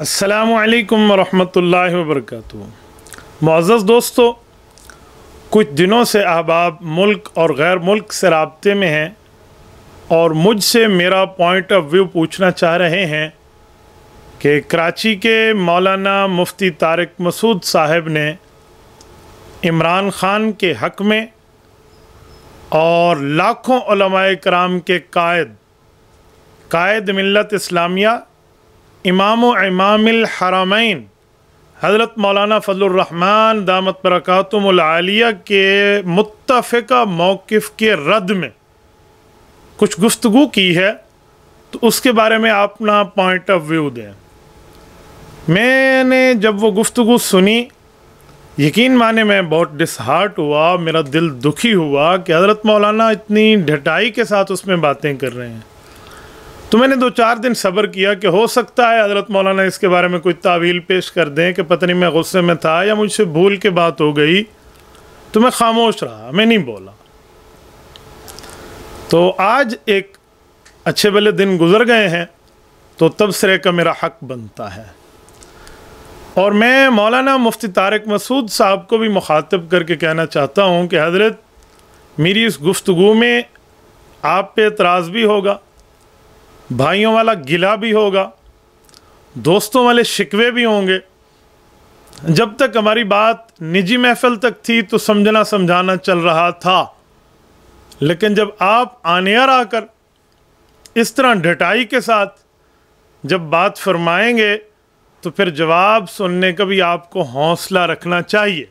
असलकम वरहमल वबरक मज़ दोस्तों कुछ दिनों से अहबाब मुल्क और गैर मुल्क से रबते में हैं और मुझसे मेरा पॉइंट ऑफ व्यू पूछना चाह रहे हैं कि कराची के मौलाना मुफ्ती तारक मसूद साहब ने इमरान ख़ान के हक़ में और लाखों कराम के कायद कायद मिलत इस्लामिया इमाम इमामिल हरामैन हज़रत मौलाना फ़जलरहमान दामत बरकतमालिया के मुतफ़ा मौक़ के रद में कुछ गुफ्तु की है तो उसके बारे में आप अपना पॉइंट ऑफ व्यू दें मैंने जब वो गुफ्तगु सुनी यकीन माने मैं बहुत डिसहार्ट हुआ मेरा दिल दुखी हुआ कि हज़रत मौलाना इतनी ढटाई के साथ उसमें बातें कर रहे हैं तो मैंने दो चार दिन सब्र किया कि हो सकता है हज़रत मौलाना इसके बारे में कोई तावील पेश कर दें कि पता नहीं मैं गुस्से में था या मुझसे भूल के बात हो गई तो मैं खामोश रहा मैं नहीं बोला तो आज एक अच्छे भले दिन गुजर गए हैं तो तबसरे का मेरा हक बनता है और मैं मौलाना मुफ्ती तारक मसूद साहब को भी मुखातब करके कहना चाहता हूँ कि हज़रत मेरी इस गुफ्तु में आप पे एतराज़ भी होगा भाइयों वाला गिला भी होगा दोस्तों वाले शिकवे भी होंगे जब तक हमारी बात निजी महफिल तक थी तो समझना समझाना चल रहा था लेकिन जब आप आनेर आकर इस तरह डटाई के साथ जब बात फरमाएंगे तो फिर जवाब सुनने का भी आपको हौसला रखना चाहिए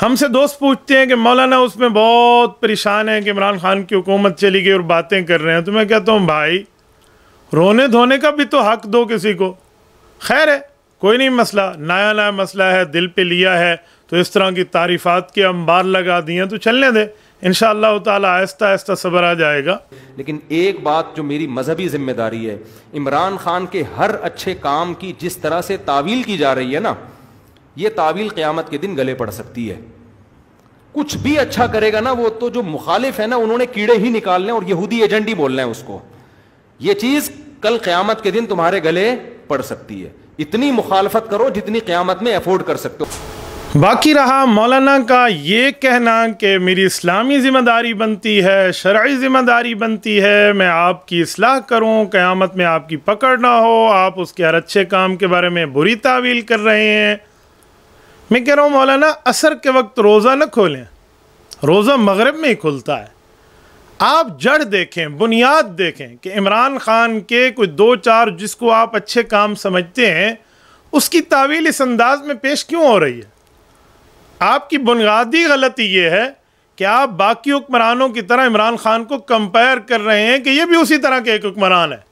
हमसे दोस्त पूछते हैं कि मौलाना उसमें बहुत परेशान है कि इमरान खान की हुकूमत चली गई और बातें कर रहे हैं तो मैं कहता हूँ भाई रोने धोने का भी तो हक दो किसी को खैर है कोई नहीं मसला नया नया मसला है दिल पे लिया है तो इस तरह की तारीफ़ात के अंबार लगा दिए तो चलने दें इन ताला आहिस्ता आहिस्ता सबर आ जाएगा लेकिन एक बात जो मेरी मजहबी जिम्मेदारी है इमरान खान के हर अच्छे काम की जिस तरह से तावील की जा रही है ना ये तावील क़्यामत के दिन गले पड़ सकती है कुछ भी अच्छा करेगा ना वो तो जो मुखालिफ है ना उन्होंने कीड़े ही निकालने और यहूदी एजेंट ही बोल रहे हैं उसको ये चीज़ कल क़्यामत के दिन तुम्हारे गले पड़ सकती है इतनी मुखालफत करो जितनी क़्यामत में अफोर्ड कर सकते हो बाकी रहा मौलाना का ये कहना कि मेरी इस्लामी ज़िम्मेदारी बनती है शर्य ज़िम्मेदारी बनती है मैं आपकी असलाह करूँ क़्यामत में आपकी पकड़ ना हो आप उसके हर अच्छे काम के बारे में बुरी तावील कर रहे हैं मैं कह रहा हूँ मौलाना असर के वक्त रोज़ा न खोलें रोज़ा मगरब में ही खुलता है आप जड़ देखें बुनियाद देखें कि इमरान ख़ान के कोई दो चार जिसको आप अच्छे काम समझते हैं उसकी तावील इस अंदाज में पेश क्यों हो रही है आपकी बुनियादी गलती ये है कि आप बाकी हुक्मरानों की तरह इमरान ख़ान को कंपेयर कर रहे हैं कि ये भी उसी तरह के एक हुक्मरान है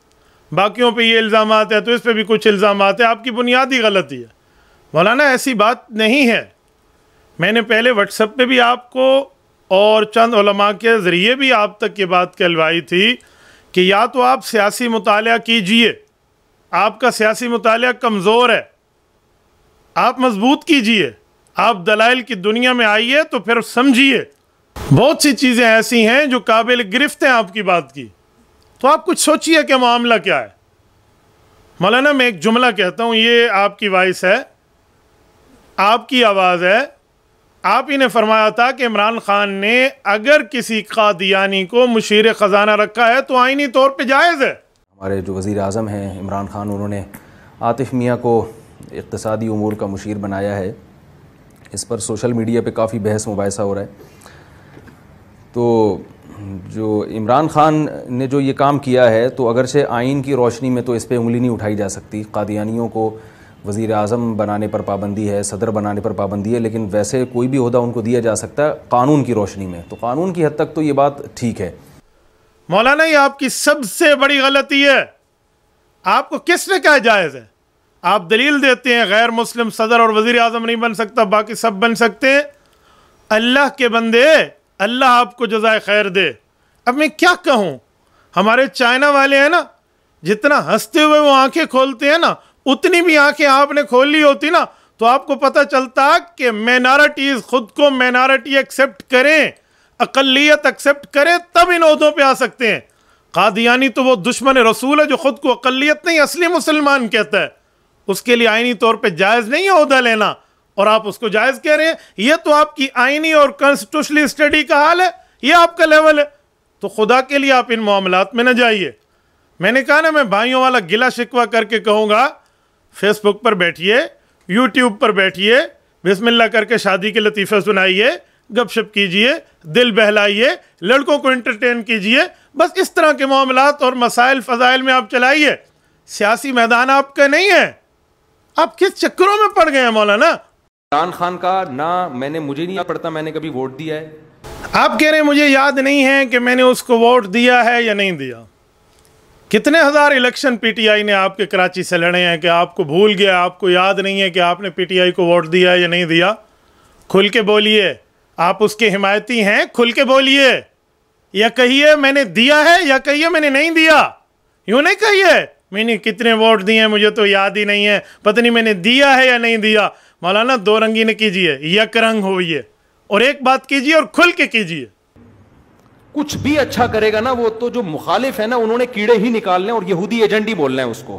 बाकियों पे ये इल्ज़ाम है तो इस पर भी कुछ इल्ज़ाम है आपकी बुनियादी गलती है मौलाना ऐसी बात नहीं है मैंने पहले व्हाट्सएप पे भी आपको और चंद उलमा के ज़रिए भी आप तक ये बात कहलवाई थी कि या तो आप सियासी मुताल कीजिए आपका सियासी मुताल कमज़ोर है आप मजबूत कीजिए आप दलाइल की दुनिया में आइए तो फिर समझिए बहुत सी चीज़ें ऐसी हैं जो काबिल गिरफ्त हैं आपकी बात की तो आप कुछ सोचिए कि मामला क्या है मौलाना मैं एक जुमला कहता हूँ ये आपकी वाइस है आपकी आवाज़ है आप ही ने फरमाया था कि इमरान खान ने अगर किसी कादियानी को मुशीर ख़जाना रखा है तो आइनी तौर पर जायज़ है हमारे जो वज़ी अजम हैं इमरान खान उन्होंने आतिफ मियाँ को इकतदी अमूर का मुशीर बनाया है इस पर सोशल मीडिया पर काफ़ी बहस मुबासा हो रहा है तो जो इमरान खान ने जो ये काम किया है तो अगरचे आइन की रोशनी में तो इस पर उंगली नहीं उठाई जा सकती कादियानियों को वज़ी अजम बनाने पर पाबंदी है सदर बनाने पर पाबंदी है लेकिन वैसे कोई भी अहदा उनको दिया जा सकता है कानून की रोशनी में तो कानून की हद तक तो ये बात ठीक है मौलाना ये आपकी सबसे बड़ी गलती है आपको किसने कहा जायज़ है आप दलील देते हैं गैर मुस्लिम सदर और वज़ी अजम नहीं बन सकता बाकी सब बन सकते हैं अल्लाह के बंदे अल्लाह आपको जजाय खैर दे अब मैं क्या कहूँ हमारे चाइना वाले हैं ना जितना हंसते हुए वो आंखें खोलते हैं ना उतनी भी आंखें आपने खोली होती ना तो आपको पता चलता कि मैनारिटीज खुद को मैनारिटी एक्सेप्ट करें अकलीत एक्सेप्ट करें तब इन उहदों पर आ सकते हैं कादियानी तो वो दुश्मन रसूल है जो खुद को अकलीत नहीं असली मुसलमान कहता है उसके लिए आइनी तौर पर जायज़ नहीं है उहदा लेना और आप उसको जायज़ कह रहे हैं ये तो आपकी आइनी और कॉन्स्टिट्यूशनली स्टडी का हाल है ये आपका लेवल है तो खुदा के लिए आप इन मामला में ना जाइए मैंने कहा ना मैं भाइयों वाला गिला शिकवा करके कहूँगा फेसबुक पर बैठिए यूट्यूब पर बैठिए बिस्मिल्ला करके शादी के लतीफ़े सुनाइए गपशप कीजिए दिल बहलाइए लड़कों को इंटरटेन कीजिए बस इस तरह के मामला और मसाइल फ़जाइल में आप चलाइए सियासी मैदान आपका नहीं है आप किस चक्करों में पड़ गए हैं मौलाना इमरान खान का ना मैंने मुझे नहीं पड़ता मैंने कभी वोट दिया है आप कह रहे हैं मुझे याद नहीं है कि मैंने उसको वोट दिया है या नहीं दिया कितने हज़ार इलेक्शन पीटीआई ने आपके कराची से लड़े हैं कि आपको भूल गया आपको याद नहीं है कि आपने पीटीआई को वोट दिया या नहीं दिया खुल के बोलिए आप उसके हिमायती हैं खुल के बोलिए या कहिए मैंने दिया है या कहिए मैंने नहीं दिया यूँ नहीं कहिए मैंने कितने वोट दिए मुझे तो याद ही नहीं है पता नहीं मैंने दिया है या नहीं दिया मौलाना दो रंगी ने कीजिए यक रंग होइए और एक बात कीजिए और खुल के कीजिए कुछ भी अच्छा करेगा ना वो तो जो मुखालिफ है ना उन्होंने कीड़े ही निकालने और यहूदी एजेंट ही बोल रहे हैं उसको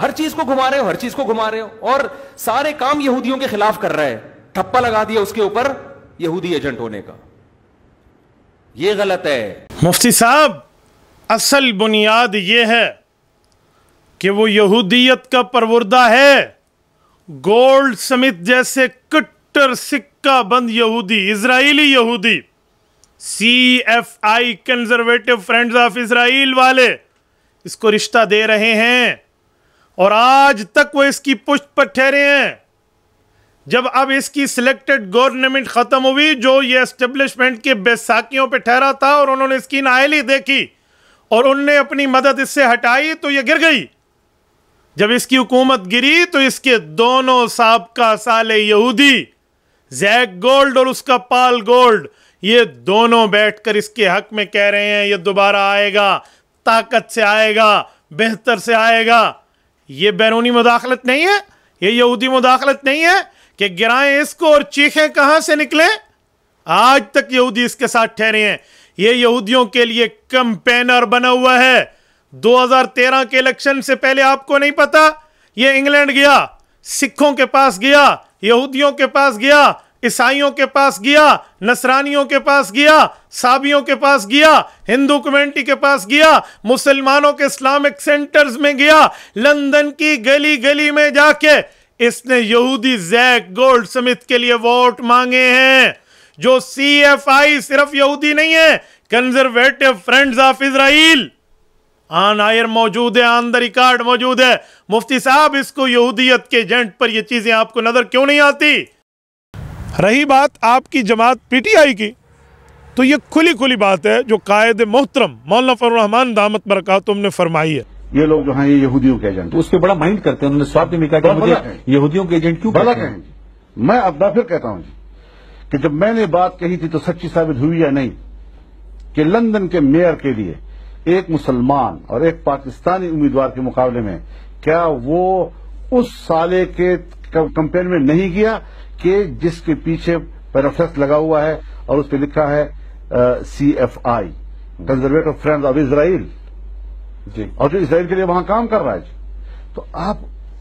हर चीज को घुमा रहे हो हर चीज को घुमा रहे हो और सारे काम यहूदियों के खिलाफ कर रहा है ठप्पा लगा दिया उसके ऊपर यहूदी एजेंट होने का यह गलत है मुफ्ती साहब असल बुनियाद यह है कि वो यहूदियत का परवरदा है गोल्ड समित जैसे कट्टर सिक्का बंद यहूदी इसराइली यहूदी C F I conservative friends of Israel वाले इसको रिश्ता दे रहे हैं और आज तक वो इसकी पुष्ट पर ठहरे हैं जब अब इसकी सिलेक्टेड गवर्नमेंट खत्म हुई जो ये एस्टेब्लिशमेंट के बेसाखियों पे ठहरा था और उन्होंने इसकी नाहली देखी और उनने अपनी मदद इससे हटाई तो ये गिर गई जब इसकी हुकूमत गिरी तो इसके दोनों सबका साले यहूदी जैक गोल्ड और उसका पाल गोल्ड ये दोनों बैठकर इसके हक में कह रहे हैं ये दोबारा आएगा ताकत से आएगा बेहतर से आएगा ये बैरूनी मुदाखलत नहीं है ये यहूदी मुदाखलत नहीं है कि गिराएं इसको और चीखें कहां से निकले आज तक यहूदी इसके साथ ठहरे हैं ये यहूदियों के लिए कंपेनर बना हुआ है 2013 के इलेक्शन से पहले आपको नहीं पता ये इंग्लैंड गया सिखों के पास गया यहूदियों के पास गया ईसाइयों के पास गया नसरानियों के पास गया साबियों के पास गया हिंदू कम्युनिटी के पास गया मुसलमानों के इस्लामिक सेंटर्स में गया लंदन की गली गली में जाके इसने यहूदी जैक गोल्ड समिथ के लिए वोट मांगे हैं जो सी एफ आई सिर्फ यहूदी नहीं है कंजर्वेटिव फ्रेंड्स ऑफ इसराइल आन आयर मौजूद है आन द रिकॉर्ड मौजूद है मुफ्ती साहब इसको यहूदियत के एजेंट पर ये चीजें आपको नजर क्यों नहीं आती रही बात आपकी जमात पीटीआई की तो ये खुली खुली बात है जो कायद मोहतरम मौलाना फरमान दामत बरका तुमने फरमाई है ये लोग जो हैं ये यहूदियों के एजेंट उसके बड़ा माइंड करते हैं उन्होंने स्वाद में कहा कि मुझे यहूदियों के एजेंट क्यों बड़ा कहें जी मैं अपना फिर कहता हूं जी कि जब मैंने बात कही थी तो सच्ची साबित हुई या नहीं कि लंदन के मेयर के लिए एक मुसलमान और एक पाकिस्तानी उम्मीदवार के मुकाबले में क्या वो उस साले के कंपेन में नहीं किया के जिसके पीछे पैराफ्लेक्स लगा हुआ है और उस पर लिखा है C F I conservative friend of Israel जी और जो इसराइल के लिए वहां काम कर रहा है जी तो आप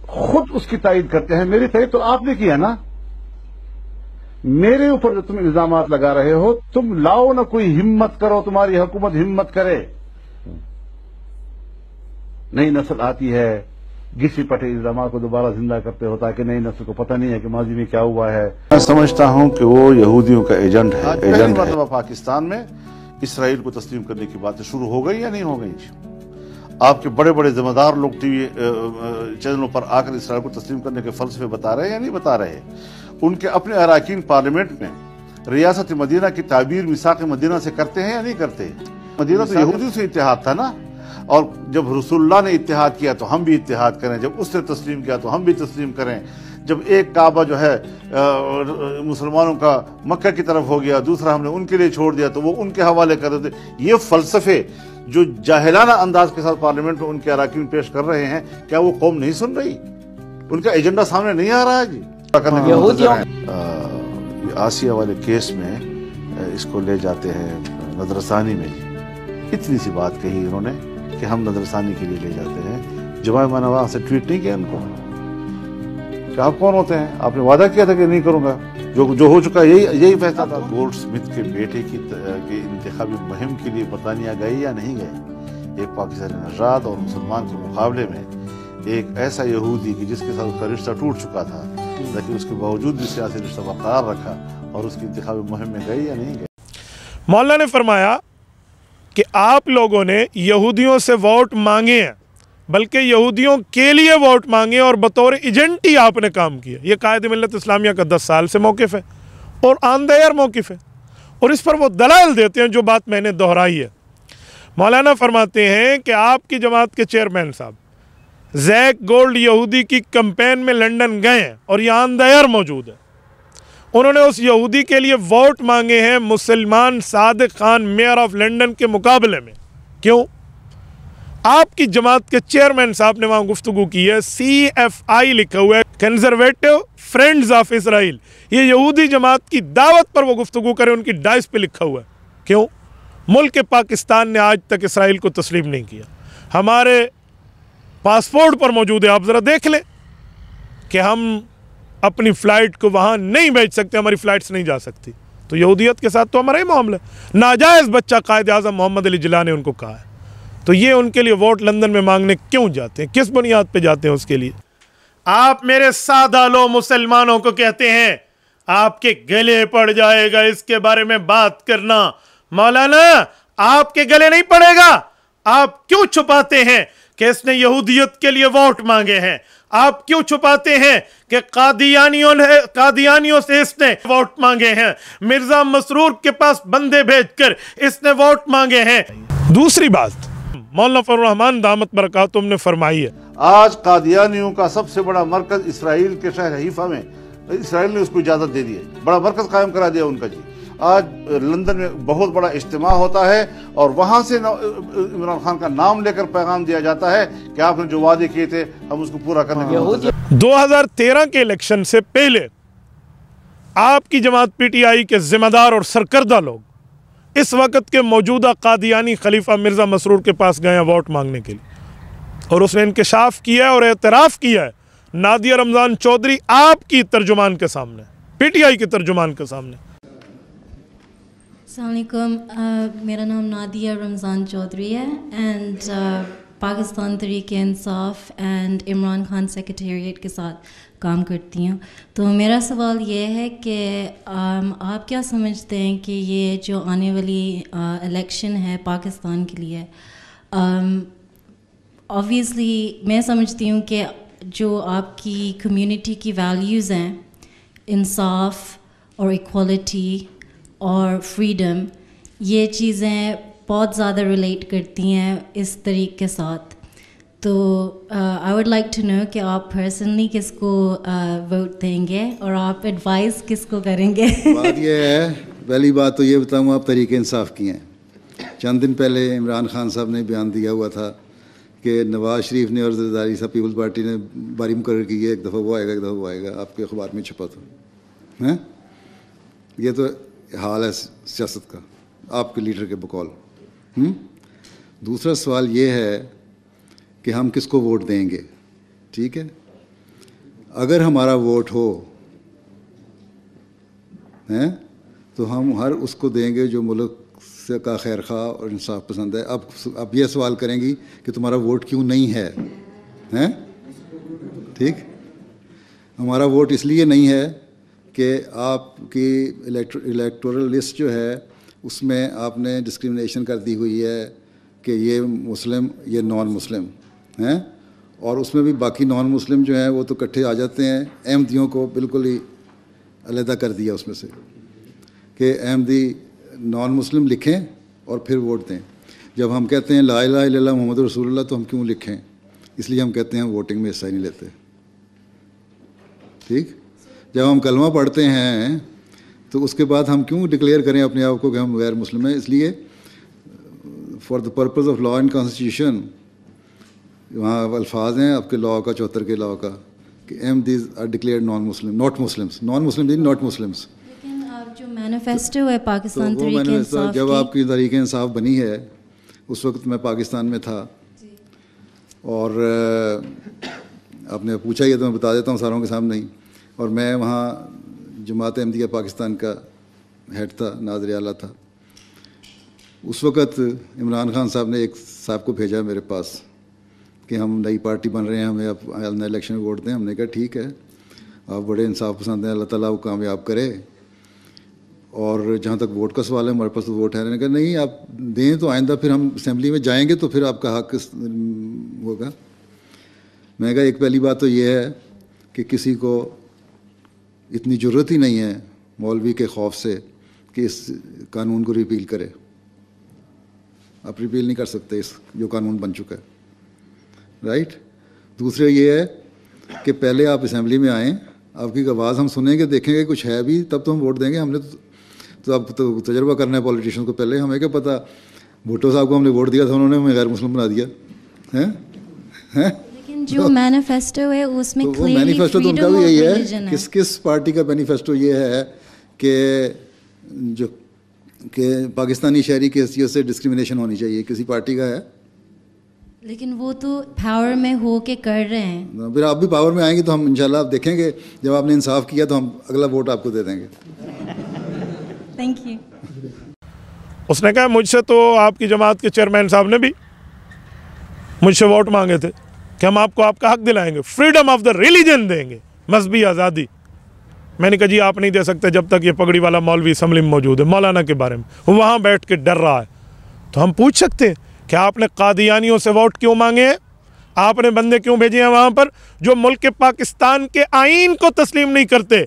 खुद उसकी तायद करते हैं मेरी तायद तो आपने किया ना मेरे ऊपर जो तुम इल्जाम लगा रहे हो तुम लाओ ना कोई हिम्मत करो तुम्हारी हुकूमत हिम्मत करे हम्म। नई नस्ल आती है घिसी पटी इल्जाम को दोबारा जिंदा करते हो ताकि नई नस्ल को पता नहीं है कि माजी में क्या हुआ है मैं समझता हूँ कि वो यहूदियों का एजेंट है एजेंट है। तो पाकिस्तान में इसराइल को तस्लीम करने की बातें शुरू हो गई या नहीं हो गई आपके बड़े बड़े जिम्मेदार लोग टीवी चैनलों पर आकर इसराइल को तस्लीम करने के फलसफे बता रहे हैं या नहीं बता रहे उनके अपने अरकान पार्लियामेंट में रियासत मदीना की ताबीर मिसाक मदीना से करते हैं या नहीं करते मदीना तो यहूदियों से इतिहाद था ना और जब रसुल्ला ने इतिहाद किया तो हम भी इतिहाद करें जब उसने तस्लीम किया तो हम भी तस्लीम करें जब एक काबा जो है मुसलमानों का मक्का की तरफ हो गया दूसरा हमने उनके लिए छोड़ दिया तो वो उनके हवाले कर देते ये फ़लसफ़े जो जाहिलाना अंदाज के साथ पार्लियामेंट में उनके अरकान पेश कर रहे हैं क्या वो कौम नहीं सुन रही उनका एजेंडा सामने नहीं आ रहा है जी हाँ, आसिया वाले केस में इसको ले जाते हैं नदरसानी में इतनी सी बात कही इन्होंने कि हम नजरसानी के लिए ले जाते हैं जुमा माना वहां से ट्वीट नहीं किया उनको कि आप कौन होते हैं आपने वादा किया था कि नहीं करूंगा जो जो हो चुका यही यही फैसला था गोल्ड स्मिथ के बेटे की के इंतबी मुहिम के लिए बरतानिया गए या नहीं गए एक पाकिस्तानी नजरात और मुसलमान के मुकाबले में एक ऐसा यहूदी कि जिसके साथ उसका रिश्ता टूट चुका था लेकिन उसके बावजूद भी सियासी रिश्ता बरकरार रखा और उसकी इंतबी मुहिम में गए या नहीं गए मौलाना ने फरमाया कि आप लोगों ने यहूदियों से वोट मांगे हैं बल्कि यहूदियों के लिए वोट मांगे और बतौर एजेंट ही आपने काम किया ये कायद मिलत इस्लामिया का दस साल से मौक़ है और आनदयर मौक़ है और इस पर वो दलाल देते हैं जो बात मैंने दोहराई है मौलाना फरमाते हैं कि आपकी जमात के चेयरमैन साहब जैक गोल्ड यहूदी की कंपेन में लंदन गए हैं और ये आनदयर मौजूद है उन्होंने उस यहूदी के लिए वोट मांगे हैं मुसलमान Sadiq Khan mayor of London के मुकाबले में क्यों आपकी जमात के चेयरमैन साहब ने वहां गुफ्तु की है सी एफ आई लिखा हुआ है कंजर्वेटिव फ्रेंड्स ऑफ इसराइल ये यहूदी जमात की दावत पर वो गुफ्तु करें उनकी डाइस पे लिखा हुआ है क्यों मुल्क पाकिस्तान ने आज तक इसराइल को तस्लीम नहीं किया हमारे पासपोर्ट पर मौजूद है आप ज़रा देख लें कि हम अपनी फ़्लाइट को वहाँ नहीं भेज सकते हमारी फ़्लाइट्स नहीं जा सकती तो यहूदियत के साथ तो हमारा ही मामला नाजायज़ बच्चा कायद अजम मोहम्मद अली जिला ने उनको कहा है तो ये उनके लिए वोट लंदन में मांगने क्यों जाते हैं किस बुनियाद पर जाते हैं उसके लिए आप मेरे सादा लो मुसलमानों को कहते हैं आपके गले पड़ जाएगा इसके बारे में बात करना मौलाना आपके गले नहीं पड़ेगा आप क्यों छुपाते हैं कि इसने यहूदियत के लिए वोट मांगे हैं आप क्यों छुपाते हैं कि कादियानियों ने कादियानियों से इसने वोट मांगे हैं मिर्जा मसरूर के पास बंदे भेजकर इसने वोट मांगे हैं दूसरी बात मौलाना फरमान दामत बरकत ने फरमाई है आज कादियानियों का सबसे बड़ा मरकज इसराइल के शहर हईफा में इसराइल ने उसको इजाज़त दे दी है बड़ा मरकज कायम करा दिया उनका जी आज लंदन में बहुत बड़ा इज्तम होता है और वहाँ से इमरान खान का नाम लेकर पैगाम दिया जाता है कि आपने जो वादे किए थे हम उसको पूरा करने हाँ। दो हज़ार तेरह के इलेक्शन से पहले आपकी जमात पी टी आई के ज़िम्मेदार और सरकर्दा लोग इस वक्त के मौजूदा कादियानी खलीफा मिर्ज़ा मसरूर के पास गए वोट मांगने के लिए और उसने इंकशाफ किया है और एतराफ़ किया है नादिया रमज़ान चौधरी आपकी तर्जुमान के सामने पीटीआई के तर्जुमान के सामने अलकुम uh, मेरा नाम नादिया रमज़ान चौधरी है and uh, Pakistan Tehreek Insaf and Imran Khan secretariat के साथ काम करती हूँ तो मेरा सवाल ये है कि um, आप क्या समझते हैं कि ये जो आने वाली इलेक्शन uh, है पाकिस्तान के लिए ऑब्वियसली um, मैं समझती हूँ कि जो आपकी कम्युनिटी की वैल्यूज़ हैं इंसाफ और इक्वालिटी और फ्रीडम ये चीज़ें बहुत ज़्यादा रिलेट करती हैं इस तरीक़ के साथ तो I would like to know कि आप पर्सनली किसको वोट uh, देंगे और आप एडवाइस किसको करेंगे बात ये है पहली बात तो ये बताऊँ आप तरीके इंसाफ की हैं चंद दिन पहले इमरान खान साहब ने बयान दिया हुआ था कि नवाज़ शरीफ ने और जरदारी साहब पीपल्स पार्टी ने बारी मुकर की है एक दफ़ा वो आएगा एक दफ़ा वो आएगा आपके अखबार में छपा था तो। हैं ये तो हाल है सियासत का आपके लीडर के बकौल हुँ? दूसरा सवाल ये है कि हम किसको वोट देंगे ठीक है अगर हमारा वोट हो हैं तो हम हर उसको देंगे जो मुल्क से का खैर खा और इंसाफ पसंद है अब अब यह सवाल करेंगी कि तुम्हारा वोट क्यों नहीं है हैं ठीक हमारा वोट इसलिए नहीं है कि आपकी इलेक्टोरल लिस्ट जो है उसमें आपने डिस्क्रिमिनेशन कर दी हुई है कि ये मुस्लिम ये नॉन मुस्लिम हैं और उसमें भी बाकी नॉन मुस्लिम जो हैं वो तो इकट्ठे आ जाते हैं अहमदियों को बिल्कुल ही अलहदा कर दिया उसमें से कि अहमदी नॉन मुस्लिम लिखें और फिर वोट दें जब हम कहते हैं ला ला मोहम्मद रसूलुल्लाह तो हम क्यों लिखें इसलिए हम कहते हैं वोटिंग में हिस्सा नहीं लेते ठीक जब हम कलमा पढ़ते हैं तो उसके बाद हम क्यों डिक्लेयर करें अपने आप को कि हम गैर मुस्लिम हैं इसलिए for the purpose of law and constitution वहाँ अल्फाज हैं आपके लॉ का चौहत्तर के लॉ का कि um these are declare non Muslim not Muslims non Muslim not Muslims जो मैनिफेस्टो है पाकिस्तान तो मैनिफेस्टो जब आपकी तरीके इंसाफ बनी है उस वक्त मैं पाकिस्तान में था और आपने पूछा ये तो मैं बता देता हूँ सारों के सामने ही और मैं वहाँ जमात अहमदिया पाकिस्तान का हेड था नाजर आला था उस वक़्त इमरान खान साहब ने एक साहब को भेजा मेरे पास कि हम नई पार्टी बन रहे हैं हमें आप अलना इलेक्शन में वोट दें हमने कहा ठीक है आप बड़े इंसाफ पसंद हैं अल्लाह ताला वो कामयाब करे और जहाँ तक वोट का सवाल है हमारे पास तो वोट है कहा नहीं आप दें तो आइंदा फिर हम असम्बली में जाएंगे तो फिर आपका हक होगा मैं कहा एक पहली बात तो ये है कि किसी को इतनी ज़रूरत ही नहीं है मौलवी के खौफ से कि इस कानून को रिपील करे आप रिपील नहीं कर सकते इस जो कानून बन चुका है राइट दूसरे ये है कि पहले आप असम्बली में आएँ आपकी आवाज़ हम सुनेंगे देखेंगे कुछ है भी तब तो हम वोट देंगे हमने तो, आप तो अब तो तजर्बा करना है पॉलिटिशियन को पहले हमें क्या पता भुट्टो साहब को हमने वोट दिया था उन्होंने हमें गैर मुस्लिम बना दिया हैं हैं जो मैनिफेस्टो तो है उसमें तो वो मैनिफेस्टो तो उनका भी यही है किस किस पार्टी का मैनिफेस्टो ये है कि जो कि पाकिस्तानी शहरी की हैसियत से डिस्क्रिमिनेशन होनी चाहिए किसी पार्टी का है लेकिन वो तो पावर में हो के कर रहे हैं तो फिर आप भी पावर में आएंगे तो हम इंशाल्लाह आप देखेंगे जब आपने इंसाफ किया तो हम अगला वोट आपको दे देंगे थैंक यू उसने कहा मुझसे तो आपकी जमात के चेयरमैन साहब ने भी मुझसे वोट मांगे थे कि हम आपको आपका हक दिलाएंगे फ्रीडम ऑफ द रिलीजन देंगे मजहबी आज़ादी मैंने कहा जी आप नहीं दे सकते जब तक ये पगड़ी वाला मौलवी असम्बली मौजूद है मौलाना के बारे में वो वहाँ बैठ के डर रहा है तो हम पूछ सकते हैं कि आपने कादियानियों से वोट क्यों मांगे हैं आपने बंदे क्यों भेजे हैं वहाँ पर जो मुल्क के पाकिस्तान के आइन को तस्लीम नहीं करते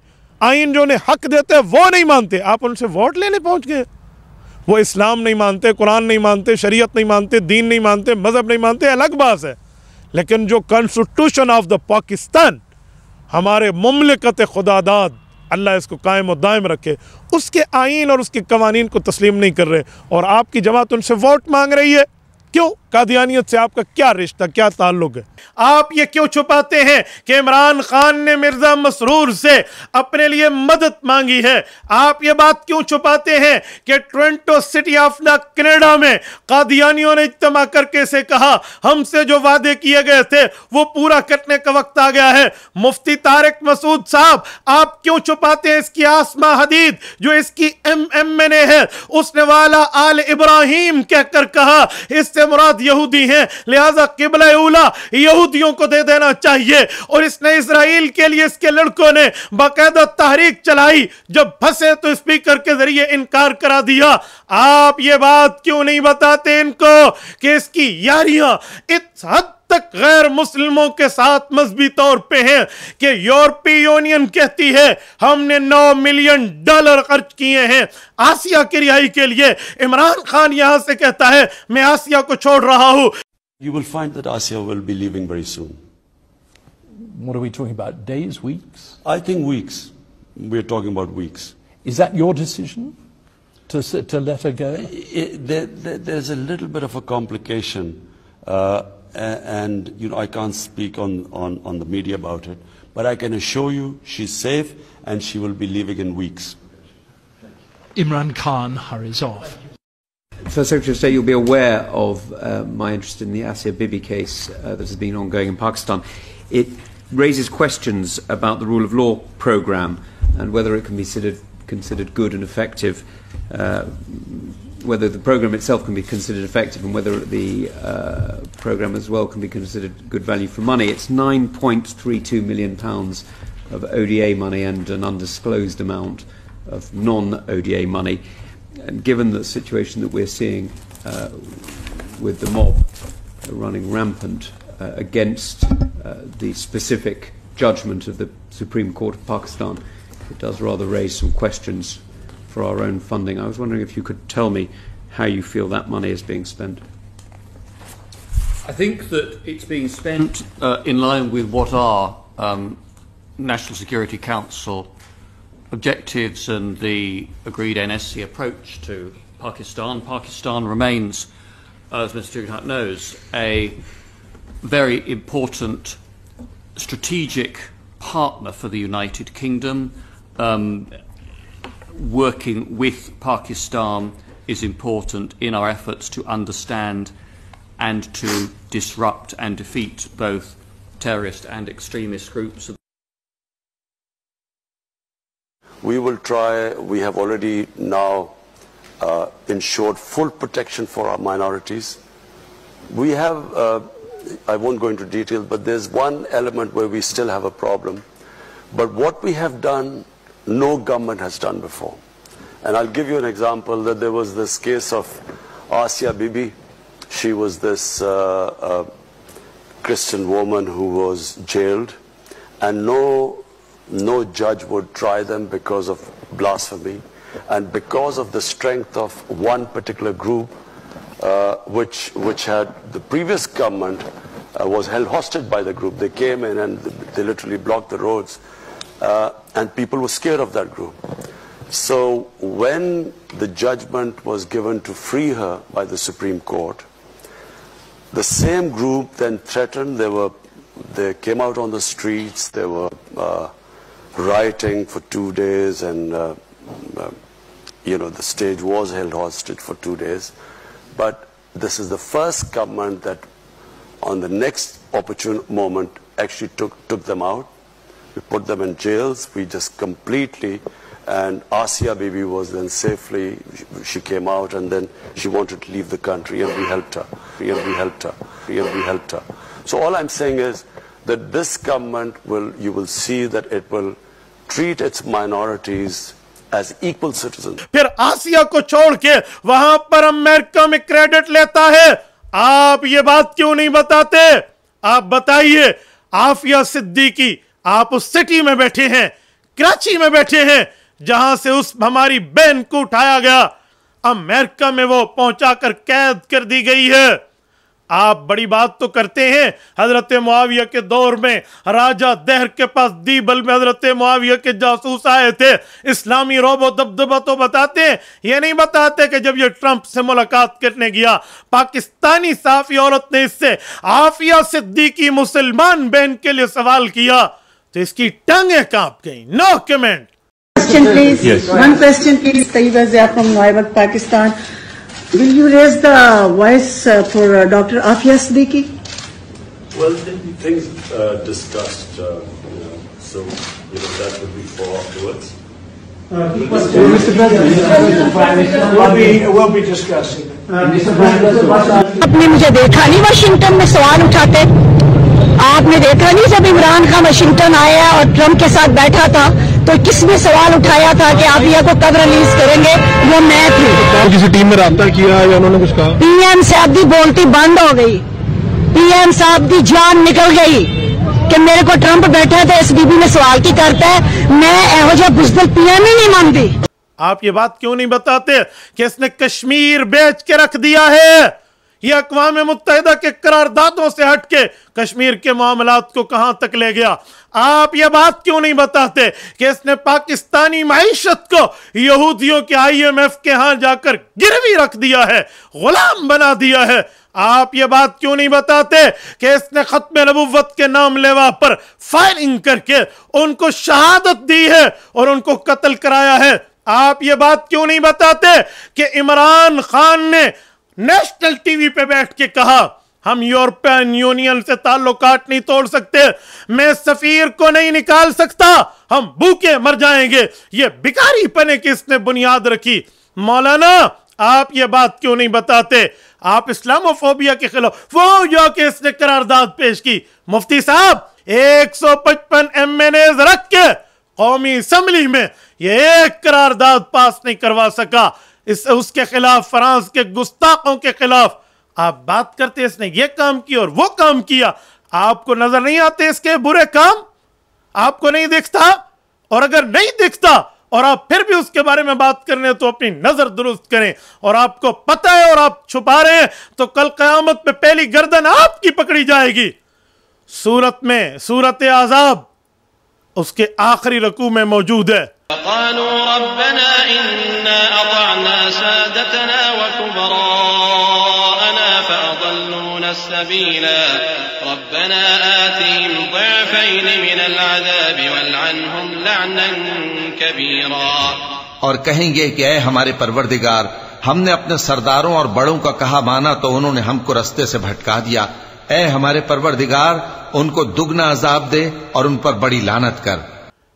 आइन जो उन्हें हक देते हैं वो नहीं मानते आप उनसे वोट लेने पहुँच गए वो इस्लाम नहीं मानते कुरान नहीं मानते शरीयत नहीं मानते दीन नहीं मानते मज़हब नहीं मानते अलग बात है लेकिन जो कॉन्स्टिट्यूशन ऑफ द पाकिस्तान हमारे ममलिकत खुदादाद अल्लाह इसको कायम और दायम रखे उसके आइन और उसके कवानीन को तस्लीम नहीं कर रहे और आपकी जमात उनसे वोट मांग रही है क्यों कादियानियत से आपका क्या रिश्ता क्या ताल्लुक है आप ये क्यों छुपाते हैं कि इमरान खान ने मिर्ज़ा मसरूर से अपने लिए मदद मांगी है आप ये बात क्यों छुपाते हैं कि Toronto city of the Canada में कादियानियों ने इज्तम करके से कहा हमसे जो वादे किए गए थे वो पूरा करने का वक्त आ गया है मुफ्ती तारक मसूद साहब आप क्यों छुपाते हैं इसकी आसमा हदीद जो इसकी एम एम एन ए है उसने वाला आल इब्राहिम कहकर कहा इससे मुराद यहूदी हैं लिहाजा किबला उला यहूदियों को दे देना चाहिए और इसने इसराइल के लिए इसके लड़कों ने बाकायदा तहरीक चलाई जब फंसे तो स्पीकर के जरिए इनकार करा दिया आप ये बात क्यों नहीं बताते इनको कि इसकी यारियां इस हद तक गैर मुस्लिमों के साथ मजहबी तौर पे हैं कि यूरोपीय यूनियन कहती है हमने 9 मिलियन डॉलर खर्च किए हैं आसिया की रिहाई के लिए इमरान खान यहां से कहता है मैं आसिया को छोड़ रहा हूं you will find that Asia will be leaving very soon What are we talking about? Days, weeks? I think weeks. We're talking about weeks. Is that your decision? To, to let her go? It, there, there, there's a little bit of a complication. Uh, and you know, I can't speak on, on, on the media about it. But I can assure you she's safe and she will be leaving in weeks. Imran Khan hurries off. First Secretary of State, you'll be aware of uh, my interest in the Asya Bibi case uh, that has been ongoing in Pakistan. It raises questions about the rule of law program and whether it can be considered, considered good and effective uh, whether the program itself can be considered effective and whether the uh, program as well can be considered good value for money. It's 9.32 million pounds of ODA money and an undisclosed amount of non-ODA money. And given the situation that we're seeing uh, with the mob running rampant uh, against uh, the specific judgment of the Supreme Court of Pakistan, it does rather raise some questions for our own funding. I was wondering if you could tell me how you feel that money is being spent. I think that it's being spent uh, in line with what our um, National Security Council objectives and the agreed NSC approach to Pakistan. Pakistan remains, as Mr. Tugendhat knows, a very important strategic partner for the United Kingdom. Um, working with Pakistan is important in our efforts to understand and to disrupt and defeat both terrorist and extremist groups. We will try, we have already now uh, ensured full protection for our minorities. We have, uh, I won't go into detail, but there's one element where we still have a problem. But what we have done no government has done before. And I'll give you an example that there was this case of Asya Bibi. She was this uh, uh, Christian woman who was jailed and no, no judge would try them because of blasphemy and because of the strength of one particular group uh, which, which had the previous government uh, was held hostage by the group. They came in and they literally blocked the roads uh, and people were scared of that group. So when the judgment was given to free her by the Supreme Court, the same group then threatened, they, were, they came out on the streets, they were uh, rioting for two days and uh, uh you know, the stage was held hostage for two days. But this is the first government that on the next opportune moment actually took, took them out we put them in jails. We just completely, and Asia baby was then safely, she came out and then she wanted to leave the country and we helped her, and we helped her, and we helped her. So all I'm saying is that this government will, you will see that it will treat its minorities as equal citizens. फिर आसिया को छोड़ के वहां पर America में credit लेता है आप ये बात क्यों नहीं बताते आप बताइए आफिया सिद्दीकी आप उस सिटी में बैठे हैं कराची में बैठे हैं जहां से उस हमारी बहन को उठाया गया अमेरिका में वो पहुंचाकर कैद कर दी गई है आप बड़ी बात तो करते हैं हजरत मुआविया के दौर में राजा दहर के पास दीबल में हजरत मुआविया के जासूस आए थे इस्लामी रोबो दबदबा तो बताते हैं ये नहीं बताते कि जब ये ट्रंप से मुलाकात करने गया पाकिस्तानी साफी औरत ने इससे आफिया सिद्दीकी मुसलमान बहन के लिए सवाल किया तो इसकी टंगे कांप गई no comment question please yes. one question please Tayyib Azia from Muhammad Pakistan will you raise the voice uh, for uh, Dr. Afia Siddiqui well things uh, discussed uh, you know, so you know that would be for afterwards Uh, Mr. President, we'll be, we'll be discussing. Uh, Mr. President, आपने मुझे देखा नहीं Washington में सवाल उठाते आपने देखा नहीं जब इमरान खान वाशिंगटन आया और ट्रंप के साथ बैठा था तो किसने सवाल उठाया था कि आप यह को कब रिलीज करेंगे वो मैं थी तो किसी टीम में रहा किया या उन्होंने कुछ कहा पीएम साहब की बोलती बंद हो गई पीएम साहब की जान निकल गई कि मेरे को ट्रंप बैठा था तो एस बीबी ने सवाल की करता है मैं एहोजा बुजदल पीएम ही नहीं मानती आप ये बात क्यों नहीं बताते कि इसने कश्मीर बेच के रख दिया है ये अकवा मुतहदा के करारदादों से हटके कश्मीर के मामला को कहाँ तक ले गया आप ये बात क्यों नहीं बताते कि इसने पाकिस्तानी मीशत को यहूदियों के आई एम एफ के यहाँ जाकर गिरवी रख दिया है गुलाम बना दिया है आप ये बात क्यों नहीं बताते कि इसने ख़त्म नबूवत के नाम लेवा पर फायरिंग करके उनको शहादत दी है और उनको कत्ल कराया है आप ये बात क्यों नहीं बताते कि इमरान खान ने नेशनल टीवी पे बैठ के कहा हम यूरोपियन यूनियन से ताल्लुकात नहीं तोड़ सकते मैं सफीर को नहीं निकाल सकता हम भूखे मर जाएंगे ये बिकारी पने की इसने बुनियाद रखी मौलाना आप ये बात क्यों नहीं बताते आप इस्लामोफोबिया के खिलाफ वो जो कि इसने करारदाद पेश की मुफ्ती साहब 155 एज रख के कौमी असम्बली में ये एक करारदाद पास नहीं करवा सका इस उसके खिलाफ फ्रांस के गुस्ताखों के खिलाफ आप बात करते इसने ये काम किया और वो काम किया आपको नजर नहीं आते इसके बुरे काम आपको नहीं दिखता और अगर नहीं दिखता और आप फिर भी उसके बारे में बात कर रहे हैं तो अपनी नजर दुरुस्त करें और आपको पता है और आप छुपा रहे हैं तो कल कयामत में पहली गर्दन आपकी पकड़ी जाएगी सूरत में सूरत आजाब उसके आखिरी रकू में मौजूद है और कहेंगे कि अय हमारे परवरदिगार हमने अपने सरदारों और बड़ों का कहा माना तो उन्होंने हमको रस्ते से भटका दिया ए हमारे परवरदिगार उनको दुगना अजाब दे और उन पर बड़ी लानत कर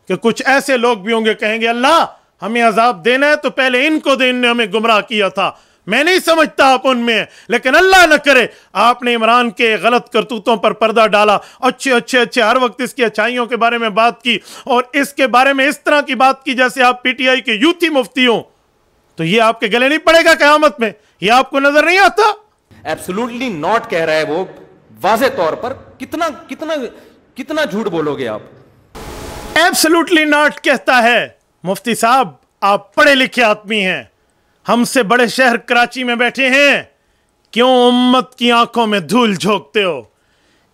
कि कुछ ऐसे लोग भी होंगे कहेंगे अल्लाह हमें अजाब देना है तो पहले इनको दे इनने हमें गुमराह किया था मैं नहीं समझता आप उनमें लेकिन अल्लाह न करे आपने इमरान के गलत करतूतों पर पर्दा डाला अच्छे अच्छे अच्छे हर वक्त इसकी अच्छाइयों के बारे में बात की और इसके बारे में इस तरह की बात की जैसे आप पीटीआई के यूथी मुफ्ती हो तो ये आपके गले नहीं पड़ेगा क्यामत में ये आपको नजर नहीं आता एब्सोल्युटली नॉट कह रहा है वो वाज तौर पर कितना कितना कितना झूठ बोलोगे आप एब्सोल्युटली नॉट कहता है मुफ्ती साहब आप पढ़े लिखे आदमी हैं हमसे बड़े शहर कराची में बैठे हैं क्यों उम्मत की आंखों में धूल झोंकते हो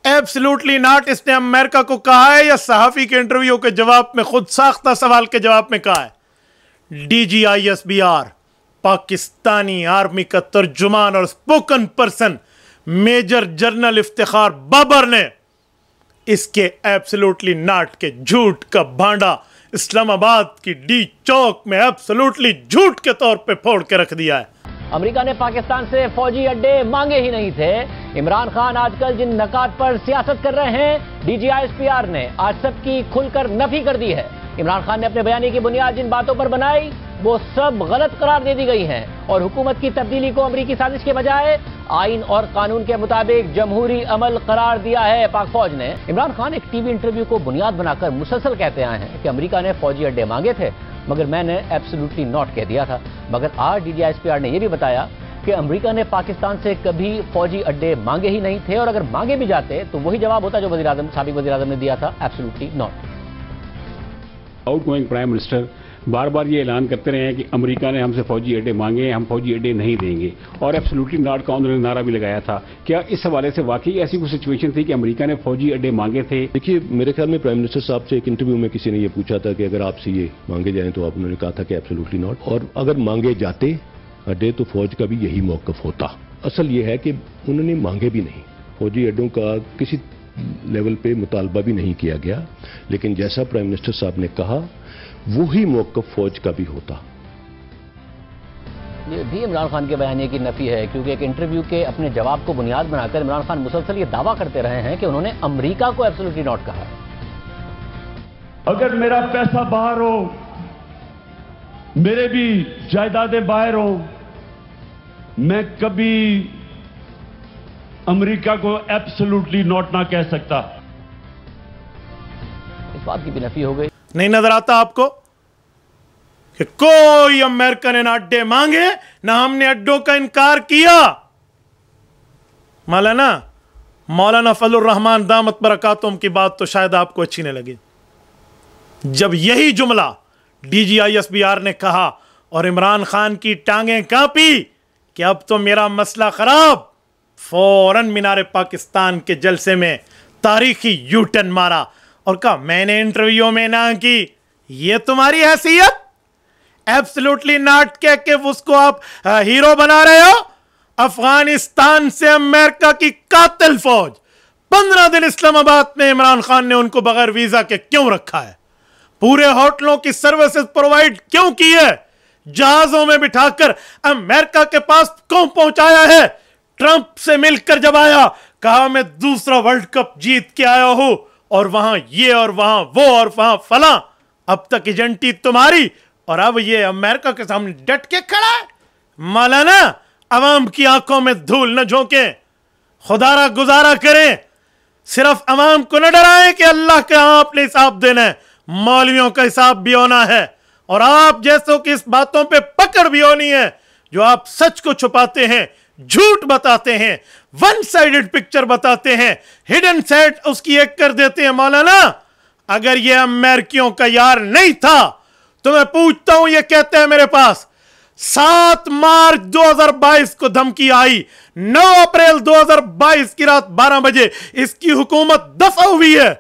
एब्सोल्युटली नॉट इसने अमेरिका को कहा है या सहाफ़ी के इंटरव्यू के जवाब में खुद साख्ता सवाल के जवाब में कहा है D G I S P R Pakistani army का तर्जुमान और spoken person major general Iftikhar Babar ने इसके एब्सोल्युटली नाट के झूठ का भांडा इस्लामाबाद की डी चौक में एब्सोल्युटली झूठ के तौर पे फोड़ के रख दिया है अमेरिका ने पाकिस्तान से फौजी अड्डे मांगे ही नहीं थे इमरान खान आजकल जिन नकार पर सियासत कर रहे हैं डीजीआईएसपीआर ने आज सबकी खुलकर नफी कर दी है इमरान खान ने अपने बयानी की बुनियाद जिन बातों पर बनाई वो सब गलत करार दे दी गई हैं और हुकूमत की तब्दीली को अमरीकी साजिश के बजाय आइन और कानून के मुताबिक जमहूरी अमल करार दिया है पाक फौज ने इमरान खान एक टीवी इंटरव्यू को बुनियाद बनाकर मुसलसल कहते आए हैं कि अमरीका ने फौजी अड्डे मांगे थे मगर मैंने एब्सोल्यूटली नॉट कह दिया था मगर आज आर ने यह भी बताया कि अमरीका ने पाकिस्तान से कभी फौजी अड्डे मांगे ही नहीं थे और अगर मांगे भी जाते तो वही जवाब होता जो वजी साबिक वजी ने दिया था absolutely not outgoing prime minister बार बार ये ऐलान करते रहे हैं कि अमेरिका ने हमसे फौजी अड्डे मांगे हम फौजी अड्डे नहीं देंगे और एब्सोल्युटली नॉट का उन्होंने नारा भी लगाया था क्या इस हवाले से वाकई ऐसी कोई सिचुएशन थी कि अमेरिका ने फौजी अड्डे मांगे थे देखिए मेरे ख्याल में प्राइम मिनिस्टर साहब से एक इंटरव्यू में किसी ने यह पूछा था कि अगर आपसे ये मांगे जाए तो आप उन्होंने कहा था कि एब्सोल्युटली नॉट और अगर मांगे जाते अड्डे तो फौज का भी यही मौकफ होता असल ये है कि उन्होंने मांगे भी नहीं फौजी अड्डों का किसी लेवल पे मुतालबा भी नहीं किया गया लेकिन जैसा प्राइम मिनिस्टर साहब ने कहा वही मौकफ फौज का भी होता ये भी इमरान खान के बयानी की नफी है क्योंकि एक इंटरव्यू के अपने जवाब को बुनियाद बनाकर इमरान खान मुसलसल ये दावा करते रहे हैं कि उन्होंने अमरीका को एब्सोल्युटली नॉट कहा अगर मेरा पैसा बाहर हो मेरे भी जायदादें बाहर हो मैं कभी अमेरिका को एब्सोल्युटली नॉट ना कह सकता इस बात की भी हो गई नहीं नजर आता आपको कि कोई अमेरिकन ने अड्डे मांगे ना हमने अड्डों का इनकार किया मौलाना मौलाना रहमान दामत बरकातुम की बात तो शायद आपको अच्छी नहीं लगी जब यही जुमला डीजीआईएसबीआर ने कहा और इमरान खान की टांगें कांपी कि अब तो मेरा मसला खराब फौरन मीनार पाकिस्तान के जलसे में तारीखी यूटर्न मारा और कहा मैंने इंटरव्यू में ना की ये तुम्हारी हैसियत एब्सोल्युटली नॉट कह के उसको आप हीरो बना रहे हो अफगानिस्तान से अमेरिका की कातिल फौज पंद्रह दिन इस्लामाबाद में इमरान खान ने उनको बगैर वीजा के क्यों रखा है पूरे होटलों की सर्विसेज प्रोवाइड क्यों की है जहाजों में बिठाकर अमेरिका के पास क्यों पहुंचाया है ट्रंप से मिलकर जब आया कहा मैं दूसरा वर्ल्ड कप जीत के आया हूं और वहां ये और वहां वो और वहां फला अब तक एजेंटी तुम्हारी और अब ये अमेरिका के सामने डट के खड़ा मालाना मौलाना अवाम की आंखों में धूल न झोंके खुदारा गुजारा करें सिर्फ अवाम को न डराए कि अल्लाह के आपने हिसाब देना है मौलवियों का हिसाब भी होना है और आप जैसों की इस बातों पे पकड़ भी होनी है जो आप सच को छुपाते हैं झूठ बताते हैं वन साइडेड पिक्चर बताते हैं हिडन सेट उसकी एक कर देते हैं मौलाना अगर ये अमेरिकियों का यार नहीं था तो मैं पूछता हूं ये कहते हैं मेरे पास सात मार्च 2022 को धमकी आई 9 अप्रैल 2022 की रात 12 बजे इसकी हुकूमत दफा हुई है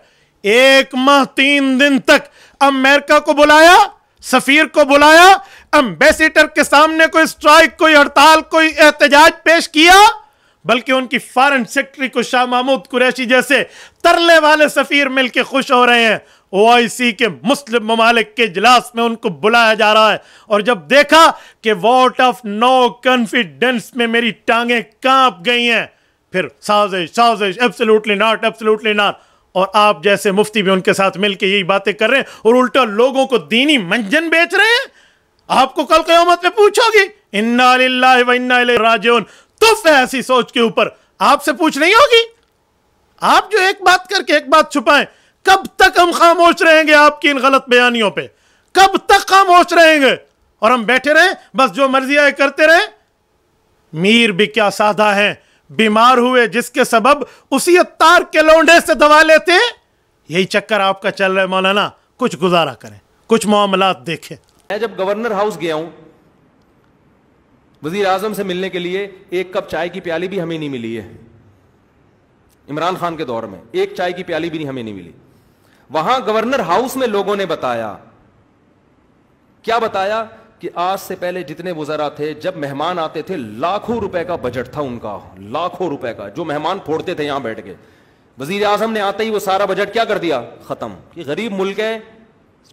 एक माह तीन दिन तक अमेरिका को बुलाया सफीर को बुलाया एम्बेसिडर के सामने कोई स्ट्राइक कोई हड़ताल कोई एहतजाज पेश किया बल्कि उनकी फॉरन सेक्रेटरी को शाह महमूद कुरैशी जैसे तरले वाले सफीर मिलकर खुश हो रहे हैं ओआईसी के मुस्लिम ममालिक के इजलास में उनको बुलाया जा रहा है और जब देखा कि वोट ऑफ नो कॉन्फिडेंस में मेरी टांगें कांप गई हैं फिर साजिश साजिश एब्सोल्युटली नॉट एब्सोल्युटली नॉट और आप जैसे मुफ्ती भी उनके साथ मिलकर यही बातें कर रहे हैं और उल्टा लोगों को दीनी मंजन बेच रहे हैं आपको कल क्यामत में पूछोगी इन्ना व इन्ना है तो ऐसी सोच के ऊपर आपसे पूछ नहीं होगी आप जो एक बात करके एक बात छुपाएं कब तक हम खामोश रहेंगे आपकी इन गलत बयानियों पे कब तक खामोश रहेंगे और हम बैठे रहे बस जो मर्जी आए करते रहे मीर भी क्या साधा है बीमार हुए जिसके सबब उसी तार के लौंडे से दवा लेते यही चक्कर आपका चल रहा है मौलाना कुछ गुजारा करें कुछ मामला देखें मैं जब गवर्नर हाउस गया हूं वजीर आजम से मिलने के लिए एक कप चाय की प्याली भी हमें नहीं मिली है इमरान खान के दौर में एक चाय की प्याली भी नहीं हमें नहीं मिली वहां गवर्नर हाउस में लोगों ने बताया क्या बताया कि आज से पहले जितने वजरा थे जब मेहमान आते थे लाखों रुपए का बजट था उनका लाखों रुपए का जो मेहमान फोड़ते थे यहां बैठ के वजीर आजम ने आते ही वो सारा बजट क्या कर दिया खत्म गरीब मुल्क है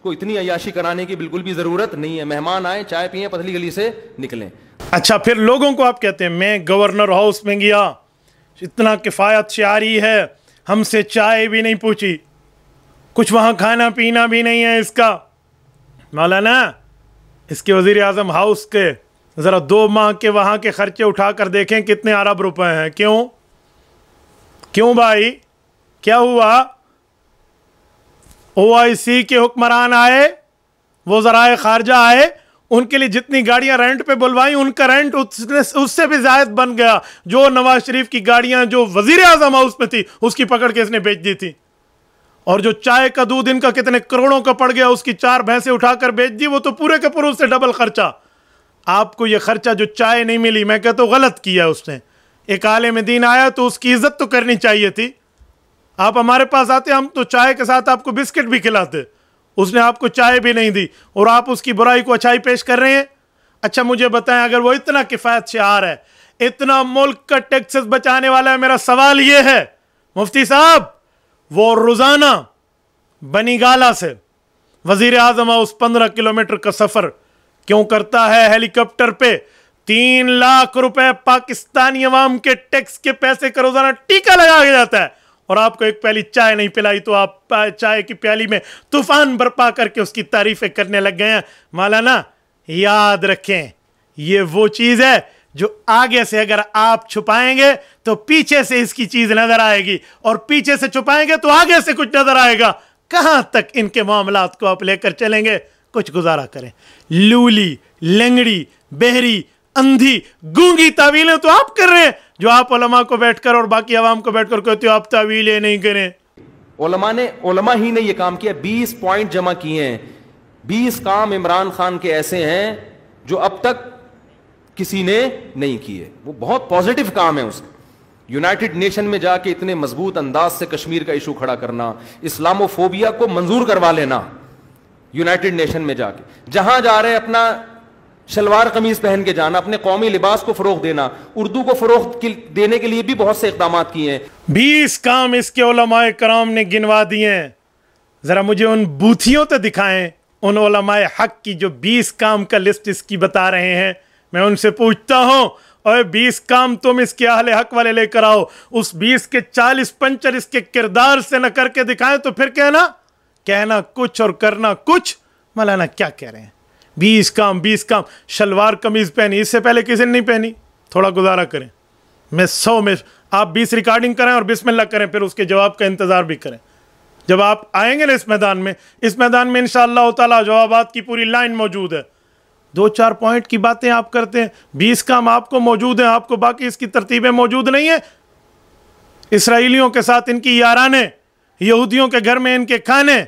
उसको इतनी अयाशी कराने की बिल्कुल भी ज़रूरत नहीं है मेहमान आए चाय पिए पतली गली से निकले अच्छा फिर लोगों को आप कहते हैं मैं गवर्नर हाउस में गया इतना किफ़ायत शारी है हमसे चाय भी नहीं पूछी कुछ वहां खाना पीना भी नहीं है इसका मौलाना इसके वजीर आजम हाउस के ज़रा दो माह के वहां के ख़र्चे उठा कर देखें कितने अरब रुपए हैं क्यों क्यों भाई क्या हुआ ओआईसी के हुक्मरान आए वो जराए खारजा आए उनके लिए जितनी गाड़ियां रेंट पे बुलवाई उनका रेंट उसने उससे भी जायद बन गया जो नवाज शरीफ की गाड़ियां जो वजीर आजम हाउस में थी उसकी पकड़ के इसने बेच दी थी और जो चाय का दूध इनका कितने करोड़ों का पड़ गया उसकी चार भैंसे उठाकर बेच दी वो तो पूरे के पूरे उससे डबल खर्चा आपको ये खर्चा जो चाय नहीं मिली मैं कहता तो गलत किया उसने एक आलम दिन आया तो उसकी इज्जत तो करनी चाहिए थी आप हमारे पास आते हम तो चाय के साथ आपको बिस्किट भी खिलाते उसने आपको चाय भी नहीं दी और आप उसकी बुराई को अच्छाई पेश कर रहे हैं अच्छा मुझे बताएं अगर वो इतना किफ़ायत शहार है इतना मुल्क का टैक्सेस बचाने वाला है मेरा सवाल ये है मुफ्ती साहब वो रोज़ाना बनीगाला से वजीर अजम उस पंद्रह किलोमीटर का सफ़र क्यों करता है हेलीकॉप्टर पे तीन लाख रुपए पाकिस्तानी अवाम के टैक्स के पैसे का रोज़ाना टीका लगाया जाता है और आपको एक प्याली चाय नहीं पिलाई तो आप चाय की प्याली में तूफान बरपा करके उसकी तारीफें करने लग गए हैं मालाना याद रखें ये वो चीज़ है जो आगे से अगर आप छुपाएंगे तो पीछे से इसकी चीज नजर आएगी और पीछे से छुपाएंगे तो आगे से कुछ नजर आएगा कहां तक इनके मामला को आप लेकर चलेंगे कुछ गुजारा करें लूली लंगड़ी बहरी अंधी गूंगी तावीलें तो आप कर रहे हैं जो आप ओलमा को बैठकर और बाकी आवाम को बैठकर कहते हो आप तावील नहीं करें उलमा ने उलमा ही ने ये काम किया बीस पॉइंट जमा किए हैं बीस काम इमरान खान के ऐसे हैं जो अब तक किसी ने नहीं किए वो बहुत पॉजिटिव काम है उसका यूनाइटेड नेशन में जाके इतने मजबूत अंदाज से कश्मीर का इशू खड़ा करना इस्लामोफोबिया को मंजूर करवा लेना यूनाइटेड नेशन में जाके जहां जा रहे अपना शलवार कमीज पहन के जाना अपने कौमी लिबास को फरोख देना उर्दू को फरोग देने के लिए भी बहुत से इकदाम किए हैं बीस काम इसके ओलमाए कराम ने गिनवा दिए हैं ज़रा मुझे उन बूथियों तो दिखाएं उन ओलमाए हक की जो बीस काम का लिस्ट इसकी बता रहे हैं मैं उनसे पूछता हूँ और बीस काम तुम इसके अहल हक वाले लेकर आओ उस बीस के चालीस पंचर इसके किरदार से न करके दिखाएं तो फिर कहना कहना कुछ और करना कुछ मौलाना क्या कह रहे हैं बीस काम बीस काम शलवार कमीज पहनी इससे पहले किसी ने नहीं पहनी थोड़ा गुजारा करें मैं सौ में आप बीस रिकॉर्डिंग करें और बिस्मिल्लाह करें फिर उसके जवाब का इंतज़ार भी करें जब आप आएंगे ना इस मैदान में इस मैदान में इन ताला जवाब की पूरी लाइन मौजूद है दो चार पॉइंट की बातें आप करते हैं बीस काम आपको मौजूद हैं आपको बाकी इसकी तरतीबें मौजूद नहीं है इसराइलियों के साथ इनकी याराने यहूदियों के घर में इनके खाने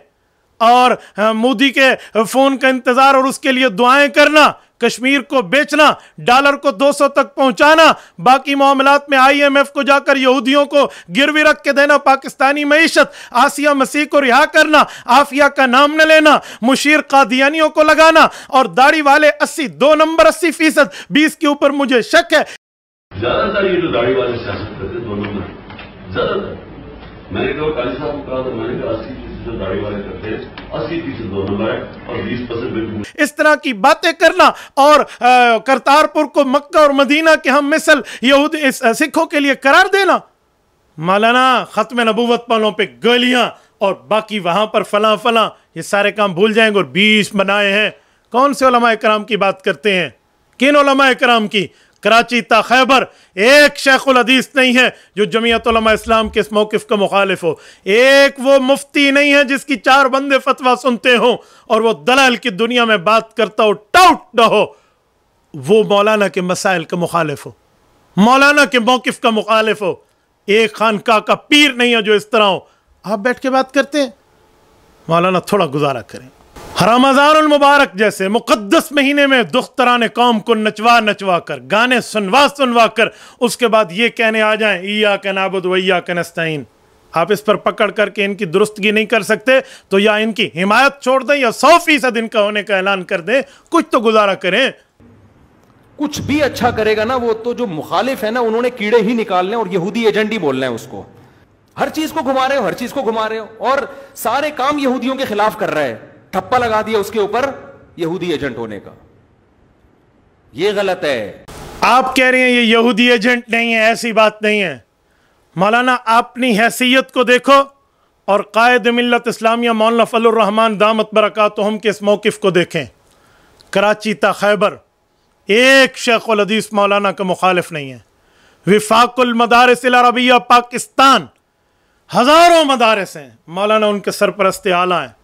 और मोदी के फोन का इंतजार और उसके लिए दुआएं करना कश्मीर को बेचना डॉलर को 200 तक पहुंचाना बाकी मामलात में आईएमएफ को जाकर यहूदियों को गिरवी रख के देना पाकिस्तानी मीशत आसिया मसीह को रिहा करना आफिया का नाम न लेना मुशीर कादियानियों को लगाना और दाढ़ी वाले अस्सी दो नंबर अस्सी फीसद बीस के ऊपर मुझे शक है ज्यादातर ये जो दाढ़ी वाले ज्यादातर मैंने कहा साहब को कहा था मैंने कहा अस्सी इस तरह की बातें करना और करतारपुर को मक्का और मदीना के हम मिसल यहूदी सिखों के लिए करार देना मौलाना ख़त्म नबूवत पलों पे गलियां और बाकी वहां पर फला फला ये सारे काम भूल जाएंगे और बीस बनाए हैं कौन से कराम की बात करते हैं किन कराम की कराची ता खैबर एक शेखुल हदीस नहीं है जो जमीयतलमा इस्लाम के इस मौक़ का मुखालिफ हो एक वो मुफ्ती नहीं है जिसकी चार बंदे फतवा सुनते हों और वह दलाल की दुनिया में बात करता हो टाउट न हो वो मौलाना के मसाइल का मुखालिफ हो मौलाना के मौकफ़ का मुखालिफ हो एक खानका का पीर नहीं है जो इस तरह हो आप बैठ के बात करते हैं मौलाना थोड़ा गुजारा करें मुबारक जैसे मुकदस महीने में दुख्तरा ने कौम को नचवा नचवा कर गाने सुनवा सुनवा कर उसके बाद ये कहने आ जाए ईया नाबुद वैया कनस्तीन आप इस पर पकड़ करके इनकी दुरुस्तगी नहीं कर सकते तो या इनकी हिमायत छोड़ दें या सौ फीसद इनका होने का ऐलान कर दें कुछ तो गुजारा करें कुछ भी अच्छा करेगा ना वो तो जो मुखालिफ है ना उन्होंने कीड़े ही निकालने और यहूदी एजेंडी बोल रहे हैं उसको हर चीज को घुमा रहे हो हर चीज को घुमा रहे हो और सारे काम यहूदियों के खिलाफ कर रहे हैं ठप्पा लगा दिया उसके ऊपर यहूदी एजेंट होने का यह गलत है आप कह रहे हैं ये यहूदी एजेंट नहीं है ऐसी बात नहीं है मौलाना आपनी हैसियत को देखो और कायद मिलत इस्लामिया मौलाना फलरहमान दामत बरक़ात हम के इस मौक़ को देखें कराची ता खैबर एक शेखुलदीस मौलाना का मुखालिफ नहीं है विफाकुल विफाकुलमदारबिया पाकिस्तान हज़ारों मदारस हैं मौलाना उनके सरपरस्त आला हैं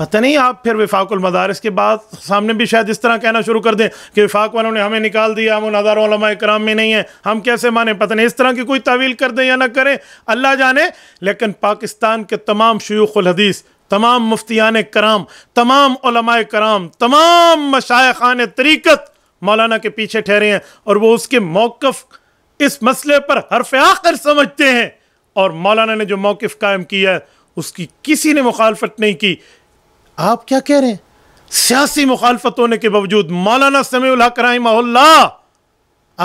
पता नहीं आप फिर विफाकुल मदारस के बाद सामने भी शायद इस तरह कहना शुरू कर दें कि विफाक वालों ने हमें निकाल दिया हम उन हज़ारों कराम में नहीं है हम कैसे माने पता नहीं इस तरह की कोई तावील कर दें या ना करें अल्लाह जाने लेकिन पाकिस्तान के तमाम शयूखलहदीस तमाम मुफ्तियान कराम तमाम कराम तमाम मशाखान तरीक़त मौलाना के पीछे ठहरे हैं और वो उसके मौक़ इस मसले पर हरफ आखिर समझते हैं और मौलाना ने जो मौक़ कायम किया है उसकी किसी ने मुखालफत नहीं की आप क्या कह रहे हैं सियासी मुखालफत होने के बावजूद मौलाना समी समीउल्हक माहौल्ला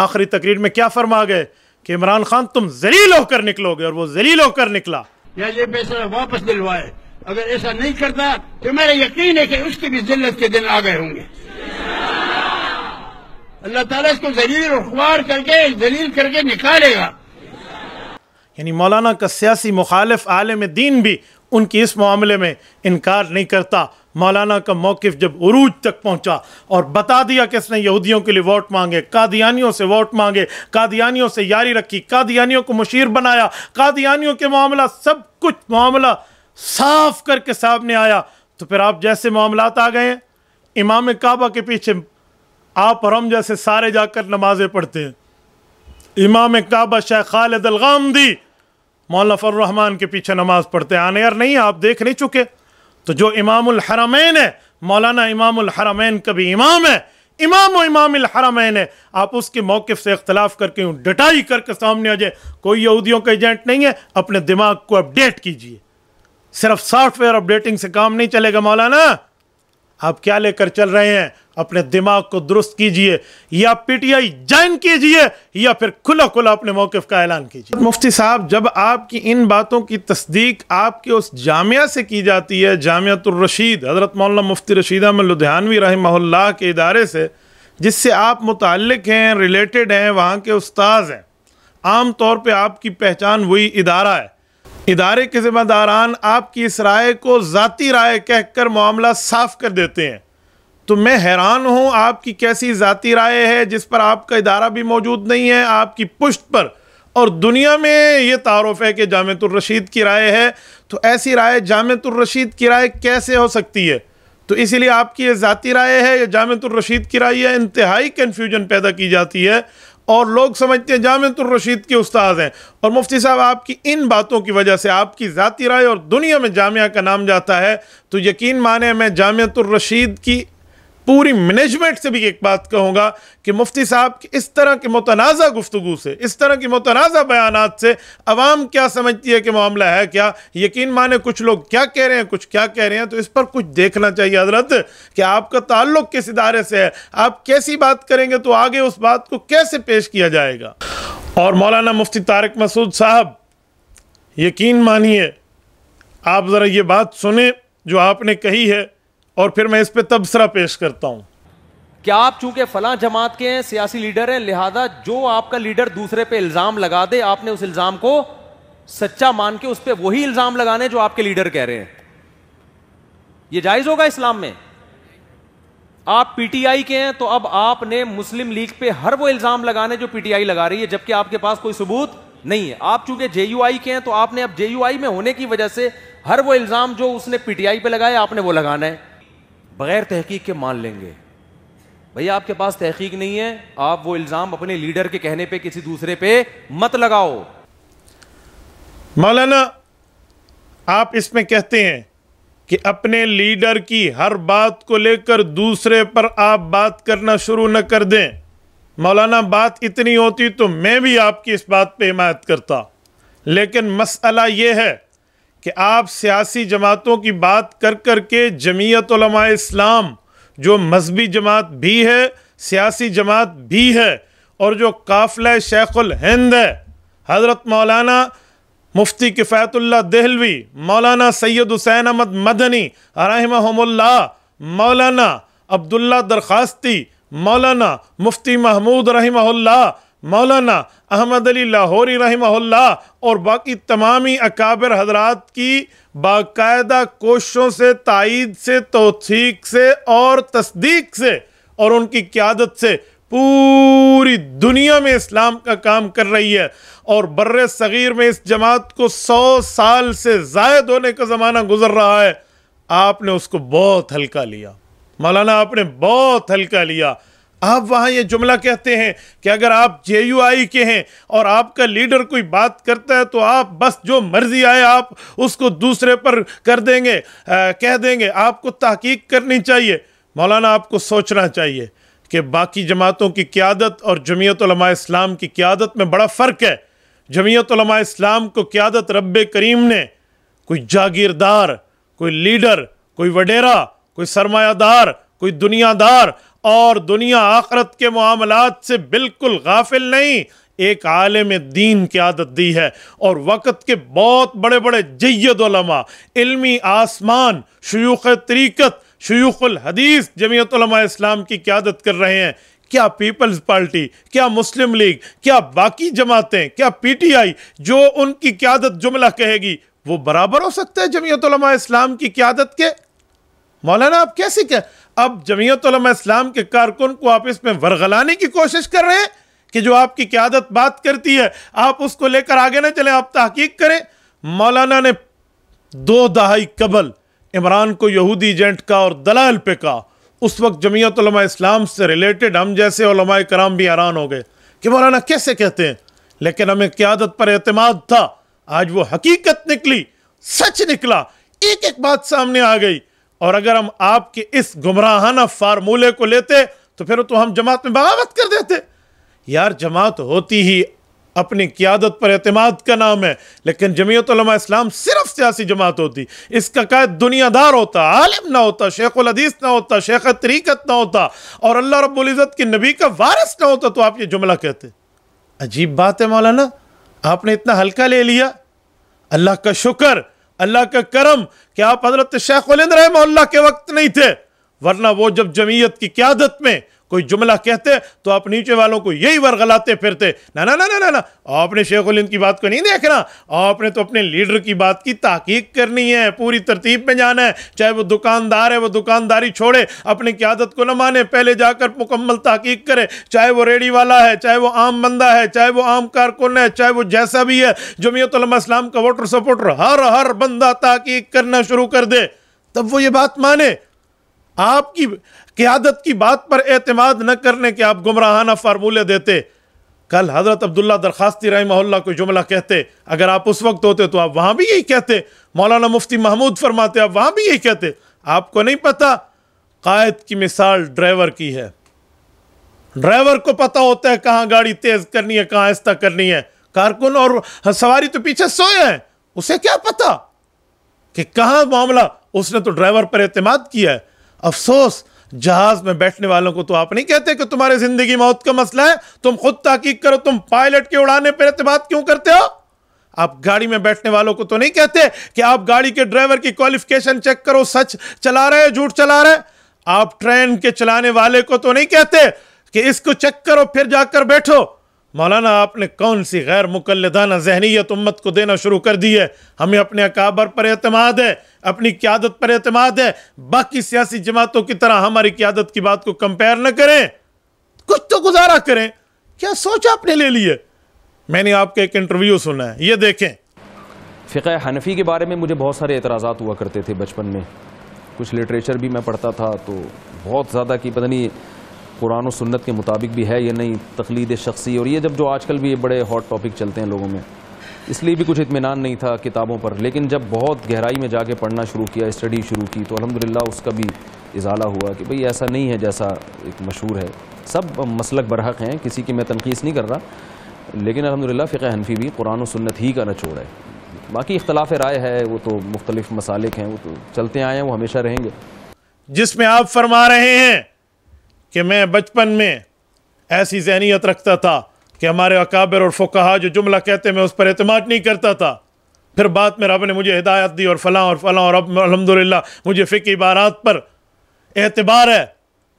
आखिरी तकरीर में क्या फरमा गए कि इमरान खान तुम जलील होकर निकलोगे और वो जलील होकर निकला या ये फैसला वापस दिलवाए अगर ऐसा नहीं करता तो मेरा यकीन है कि उसकी भी जिल्लत के दिन आ गए होंगे अल्लाह ताला इसको जलील और खुआर करके जलील करके निकालेगा यानी मौलाना का सियासी मुखालिफ आलम दीन भी उनकी इस मामले में इनकार नहीं करता मौलाना का मौक़ जब अरूज तक पहुंचा और बता दिया कि इसने यहूदियों के लिए वोट मांगे कादियानियों से वोट मांगे कादियानियों से यारी रखी कादियानियों को मुशीर बनाया कादियानियों के मामला सब कुछ मामला साफ करके सामने आया तो फिर आप जैसे मामलात आ गए इमाम काबा के पीछे आप और हम जैसे सारे जाकर नमाज़ें पढ़ते हैं इमाम काबा शेख खालिद दी मौला फरहमान के पीछे नमाज़ पढ़ते आने यार नहीं आप देख नहीं चुके तो जो इमाम हरामैन है मौलाना इमाम हरामैन का भी इमाम है इमाम इमाम हरमैन है आप उसके मौक़ से इख्तलाफ करके यूँ डटाई करके सामने आ जाए कोई यहूदियों का एजेंट नहीं है अपने दिमाग को अपडेट कीजिए सिर्फ सॉफ्टवेयर अपडेटिंग से काम नहीं चलेगा मौलाना आप क्या लेकर चल रहे हैं अपने दिमाग को दुरुस्त कीजिए या पीटीआई ज्वाइन कीजिए या फिर खुला खुला अपने मौकफ का ऐलान कीजिए मुफ्ती साहब जब आपकी इन बातों की तस्दीक आपके उस जामिया से की जाती है रशीद हज़रत मौलाना मुफ्ती रशीद अहमद लुधियानवी रहमल्ला के इदारे से जिससे आप मुतलक हैं रिलेटेड हैं वहाँ के उस्ताद हैं आम तौर पर आपकी पहचान वही इदारा है इदारे के ज़िम्मेदारान आपकी इस राय को ज़ाती राय कहकर मामला साफ कर देते हैं तो मैं हैरान हूँ आपकी कैसी ज़ाती राय है जिस पर आपका इदारा भी मौजूद नहीं है आपकी पुष्ट पर और दुनिया में ये तारफ़ है कि जामतुलरशीद की राय है तो ऐसी राय जामतुलरशीद की राय कैसे हो सकती है तो इसीलिए आपकी ये ज़ाती राय है या जामतुलरशीद की राय है इंतहाई कन्फ्यूजन पैदा की जाती है और लोग समझते हैं जामतुलरशीद के उस्ताद हैं और मुफ्ती साहब आपकी इन बातों की वजह से आपकी ज़ाती राय और दुनिया में जामिया का नाम जाता है तो यकीन माने मैं जामतुलरशीद की पूरी मैनेजमेंट से भी एक बात कहूँगा कि मुफ्ती साहब की इस तरह के मुतनाज़ा गुफ्तु से इस तरह की मुतनाज़ा बयान से अवाम क्या समझती है कि मामला है क्या यकीन माने कुछ लोग क्या कह रहे हैं कुछ क्या कह रहे हैं तो इस पर कुछ देखना चाहिए हजरत कि आपका ताल्लुक किस इदारे से है आप कैसी बात करेंगे तो आगे उस बात को कैसे पेश किया जाएगा और मौलाना मुफ्ती तारक मसूद साहब यकीन मानिए आप ज़रा ये बात सुने जो आपने कही है और फिर मैं इस पर तबसरा पेश करता हूँ क्या आप चूंकि फला जमात के हैं सियासी लीडर हैं लिहाजा जो आपका लीडर दूसरे पे इल्ज़ाम लगा दे आपने उस इल्ज़ाम को सच्चा मान के उस पर वही इल्ज़ाम लगाने जो आपके लीडर कह रहे हैं यह जायज़ होगा इस्लाम में आप पीटीआई के हैं तो अब आपने मुस्लिम लीग पे हर वो इल्ज़ाम लगाने जो पीटीआई लगा रही है जबकि आपके पास कोई सबूत नहीं है आप चूंकि जेयूआई के हैं तो आपने अब जेयूआई में होने की वजह से हर वो इल्ज़ाम जो उसने पीटीआई पे लगाया आपने वो लगाना है बगैर तहकीक के मान लेंगे भैया आपके पास तहकीक नहीं है आप वो इल्ज़ाम अपने लीडर के कहने पे किसी दूसरे पे मत लगाओ मौलाना आप इसमें कहते हैं कि अपने लीडर की हर बात को लेकर दूसरे पर आप बात करना शुरू न कर दें मौलाना बात इतनी होती तो मैं भी आपकी इस बात पे हिमायत करता लेकिन मसला ये है कि आप सियासी जमातों की बात कर कर के जमीयत इस्लाम जो मजहबी जमात भी है सियासी जमात भी है और जो काफिला शेखुल हिंद है हज़रत मौलाना मुफ्ती किफ़ायतुल्ला देहलवी मौलाना सैयद हुसैन अहमद मदनी रहमहमुल्ला मौलाना अब्दुल्ला दरखास्ती मौलाना मुफ्ती महमूद रहमहुल्ला मौलाना अहमद अली लाहौरी रहमल्ला और बाकी तमामी अकाबर हजरात की बाकायदा कोशिशों से तइद से तोीक से और तस्दीक से और उनकी क्यादत से पूरी दुनिया में इस्लाम का काम कर रही है और बर सग़ीर में इस जमात को सौ साल से जायद होने का ज़माना गुजर रहा है आपने उसको बहुत हल्का लिया मौलाना आपने बहुत हल्का लिया आप वहां ये जुमला कहते हैं कि अगर आप जे के हैं और आपका लीडर कोई बात करता है तो आप बस जो मर्जी आए आप उसको दूसरे पर कर देंगे आ, कह देंगे आपको तहकीक करनी चाहिए मौलाना आपको सोचना चाहिए कि बाकी जमातों की क्यादत और जमीयत इस्लाम की क्यादत में बड़ा फ़र्क है जमीयत इस्लाम को क्यादत रब करीम ने कोई जागीरदार कोई लीडर कोई वडेरा कोई सरमायादार कोई दुनियादार और दुनिया आखरत के मामला से बिल्कुल गाफिल नहीं एक आलम दीन की आदत दी है और वक़्त के बहुत बड़े बड़े जयदलमा इल्मी आसमान शयूख तरीक़त शयूखल हदीस इस्लाम की क्यादत कर रहे हैं क्या पीपल्स पार्टी क्या मुस्लिम लीग क्या बाकी जमातें क्या पीटीआई जो उनकी क्यादत जुमला कहेगी वो बराबर हो सकता है जमीयतलमा इस्लाम की क्यादत के मौलाना आप कैसे कह अब जमीयत इस्लाम के कारकुन को आप इसमें वर्गलाने की कोशिश कर रहे हैं कि जो आपकी क्यादत बात करती है आप उसको लेकर आगे ना चले आप तहकीक करें मौलाना ने दो दहाई कबल इमरान को यहूदी एजेंट का और दलाल पे कहा उस वक्त जमीयत इस्लाम से रिलेटेड हम जैसे कराम भी हैरान हो गए कि मौलाना कैसे कहते हैं लेकिन हमें क्यादत पर अतमाद था आज वो हकीकत निकली सच निकला एक एक बात सामने आ गई और अगर हम आपके इस गुमराहाना फार्मूले को लेते तो फिर तो हम जमात में बगावत कर देते यार जमात होती ही अपनी क्यादत पर अतमाद का नाम है लेकिन जमीयत इस्लाम सिर्फ सियासी जमात होती इसका कायद दुनियादार होता आलिम ना होता शेख हदीस ना होता शेख तरीकत ना होता और अल्लाह रब्ज़त के नबी का वारिस ना होता तो आप ये जुमला कहते अजीब बात है मौलाना आपने इतना हल्का ले लिया अल्लाह का शुक्र अल्लाह का करम कि आप हजरत शेख वलिंद रहम के वक्त नहीं थे वरना वो जब जमीयत की क्यादत में कोई जुमला कहते तो आप नीचे वालों को यही वरगलाते फिरते ना ना ना ना ना ना आपने शेख उलिंद की बात को नहीं देखना आपने तो अपने लीडर की बात की तहकीक करनी है पूरी तरतीब में जाना है चाहे वो दुकानदार है वो दुकानदारी छोड़े अपनी क्यादत को न माने पहले जाकर मुकम्मल तहकीक करे चाहे वो रेडी वाला है चाहे वो आम बंदा है चाहे वो आम कारकुन है चाहे वो जैसा भी है जमीयतलमा इस्लाम का वोटर सपोर्टर हर हर बंदा तहकीक करना शुरू कर दे तब वो ये बात माने आपकी क्यादत की बात पर एतमाद न करने के आप गुमराहाना फार्मूले देते कल हज़रत अब्दुल्ला दरखास्ती रही मोहल्ला को जुमला कहते अगर आप उस वक्त होते तो आप वहाँ भी यही कहते मौलाना मुफ्ती महमूद फरमाते आप वहाँ भी यही कहते आपको नहीं पता कायद की मिसाल ड्राइवर की है ड्राइवर को पता होता है कहाँ गाड़ी तेज़ करनी है कहाँ आस्ता करनी है कारकुन और सवारी तो पीछे सोए हैं उसे क्या पता कि कहाँ मामला उसने तो ड्राइवर पर अतमाद किया है अफसोस जहाज में बैठने वालों को तो आप नहीं कहते कि तुम्हारी जिंदगी मौत का मसला है तुम खुद तहकीक करो तुम पायलट के उड़ाने पर एतबाद क्यों करते हो आप गाड़ी में बैठने वालों को तो नहीं कहते कि आप गाड़ी के ड्राइवर की क्वालिफिकेशन चेक करो सच चला रहे झूठ चला रहे आप ट्रेन के चलाने वाले को तो नहीं कहते कि इसको चेक करो फिर जाकर बैठो मौलाना आपने कौन सी गैर मुकलदाना जहनीत उम्मत को देना शुरू कर दी है हमें अपने अकाबर पर अतमाद है अपनी क्यादत पर अतमाद है बाकी सियासी जमातों की तरह हमारी क्यादत की बात को कंपेयर न करें कुछ तो गुजारा करें क्या सोच आपने ले लिए मैंने आपका एक इंटरव्यू सुना है ये देखें फ़िक हनफी के बारे में मुझे बहुत सारे एतराज़ा हुआ करते थे बचपन में कुछ लिटरेचर भी मैं पढ़ता था तो बहुत ज़्यादा कि पता नहीं कुरान और सुन्नत के मुताबिक भी है या नहीं तकलीद शख्सी और ये जब जो आजकल भी ये बड़े हॉट टॉपिक चलते हैं लोगों में इसलिए भी कुछ इतमान नहीं था किताबों पर लेकिन जब बहुत गहराई में जाके पढ़ना शुरू किया स्टडी शुरू की तो अलहमदिल्ला उसका भी इजाला हुआ कि भाई ऐसा नहीं है जैसा एक मशहूर है सब मसलक बरहक हैं किसी की मैं तनखीस नहीं कर रहा लेकिन अलहमदिल्ला फ़िक हनफी भी कुरान और ही का नचोड़ है बाकी इख्तलाफ राय है वो तो मुख्तलिफ मसालिक हैं वो तो चलते आए हैं वो हमेशा रहेंगे जिसमें आप फरमा रहे हैं कि मैं बचपन में ऐसी जहनीत रखता था कि हमारे अकाबर और फ़ुकाहा जो जुमला कहते मैं उस पर अतम नहीं करता था फिर बाद में रब ने मुझे हिदायत दी और फलाँ और फलाँ और अब अलहमदिल्ला मुझे फ़िक इबारात पर एतबार है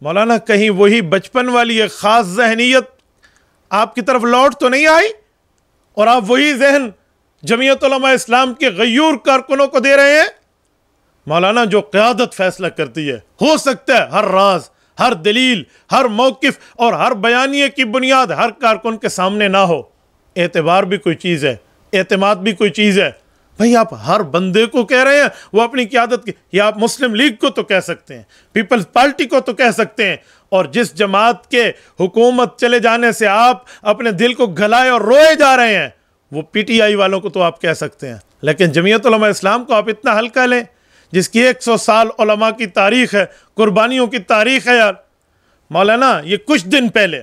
मौलाना कहीं वही बचपन वाली एक ख़ास जहनीत आपकी तरफ लौट तो नहीं आई और आप वही जहन जमीयत इस्लाम के गयूर कारकुनों को दे रहे हैं मौलाना जो क़्यादत फैसला करती है हो सकता है हर राज हर दलील हर मौकफ़ और हर बयानी की बुनियाद हर कारकुन के सामने ना हो एतबार भी कोई चीज़ है एतमाद भी कोई चीज़ है भाई आप हर बंदे को कह रहे हैं वो अपनी क्यादत की या आप मुस्लिम लीग को तो कह सकते हैं पीपल्स पार्टी को तो कह सकते हैं और जिस जमात के हुकूमत चले जाने से आप अपने दिल को घलाए और रोए जा रहे हैं वो पीटीआई वालों को तो आप कह सकते हैं लेकिन जमीयत इस्लाम को आप इतना हल्का लें जिसकी एक सौ साल उलमा की तारीख है कुर्बानियों की तारीख है यार मौलाना ये कुछ दिन पहले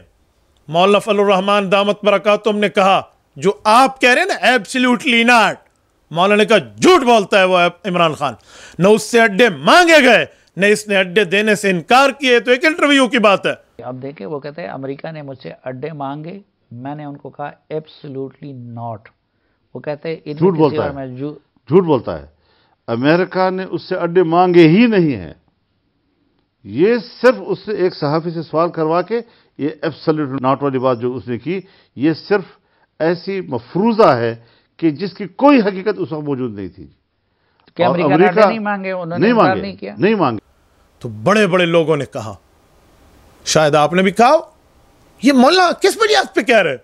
मौलफ़लरहमान दामत तुम ने कहा जो आप कह रहे हैं ना एब्सल्यूटली नाट मौलाना का झूठ बोलता है वो इमरान खान न उससे अड्डे मांगे गए न इसने अड्डे देने से इनकार किए तो एक इंटरव्यू की बात है आप देखे वो कहते हैं अमरीका ने मुझसे अड्डे मांगे मैंने उनको कहा एब्सोल्युटली नॉट वो कहते हैं झूठ बोलता है झूठ बोलता है अमेरिका ने उससे अड्डे मांगे ही नहीं है ये सिर्फ उससे एक सहाफ़ी से सवाल करवा के ये एफसल्यूट नॉट वाली बात जो उसने की ये सिर्फ ऐसी मफरूजा है कि जिसकी कोई हकीकत उस वक्त मौजूद नहीं थी क्या अमेरिका, अमेरिका नहीं मांगे उन्होंने नहीं मांगे नहीं, किया? नहीं मांगे तो बड़े बड़े लोगों ने कहा शायद आपने भी कहा ये मौला किस बुनियाद पे कह रहे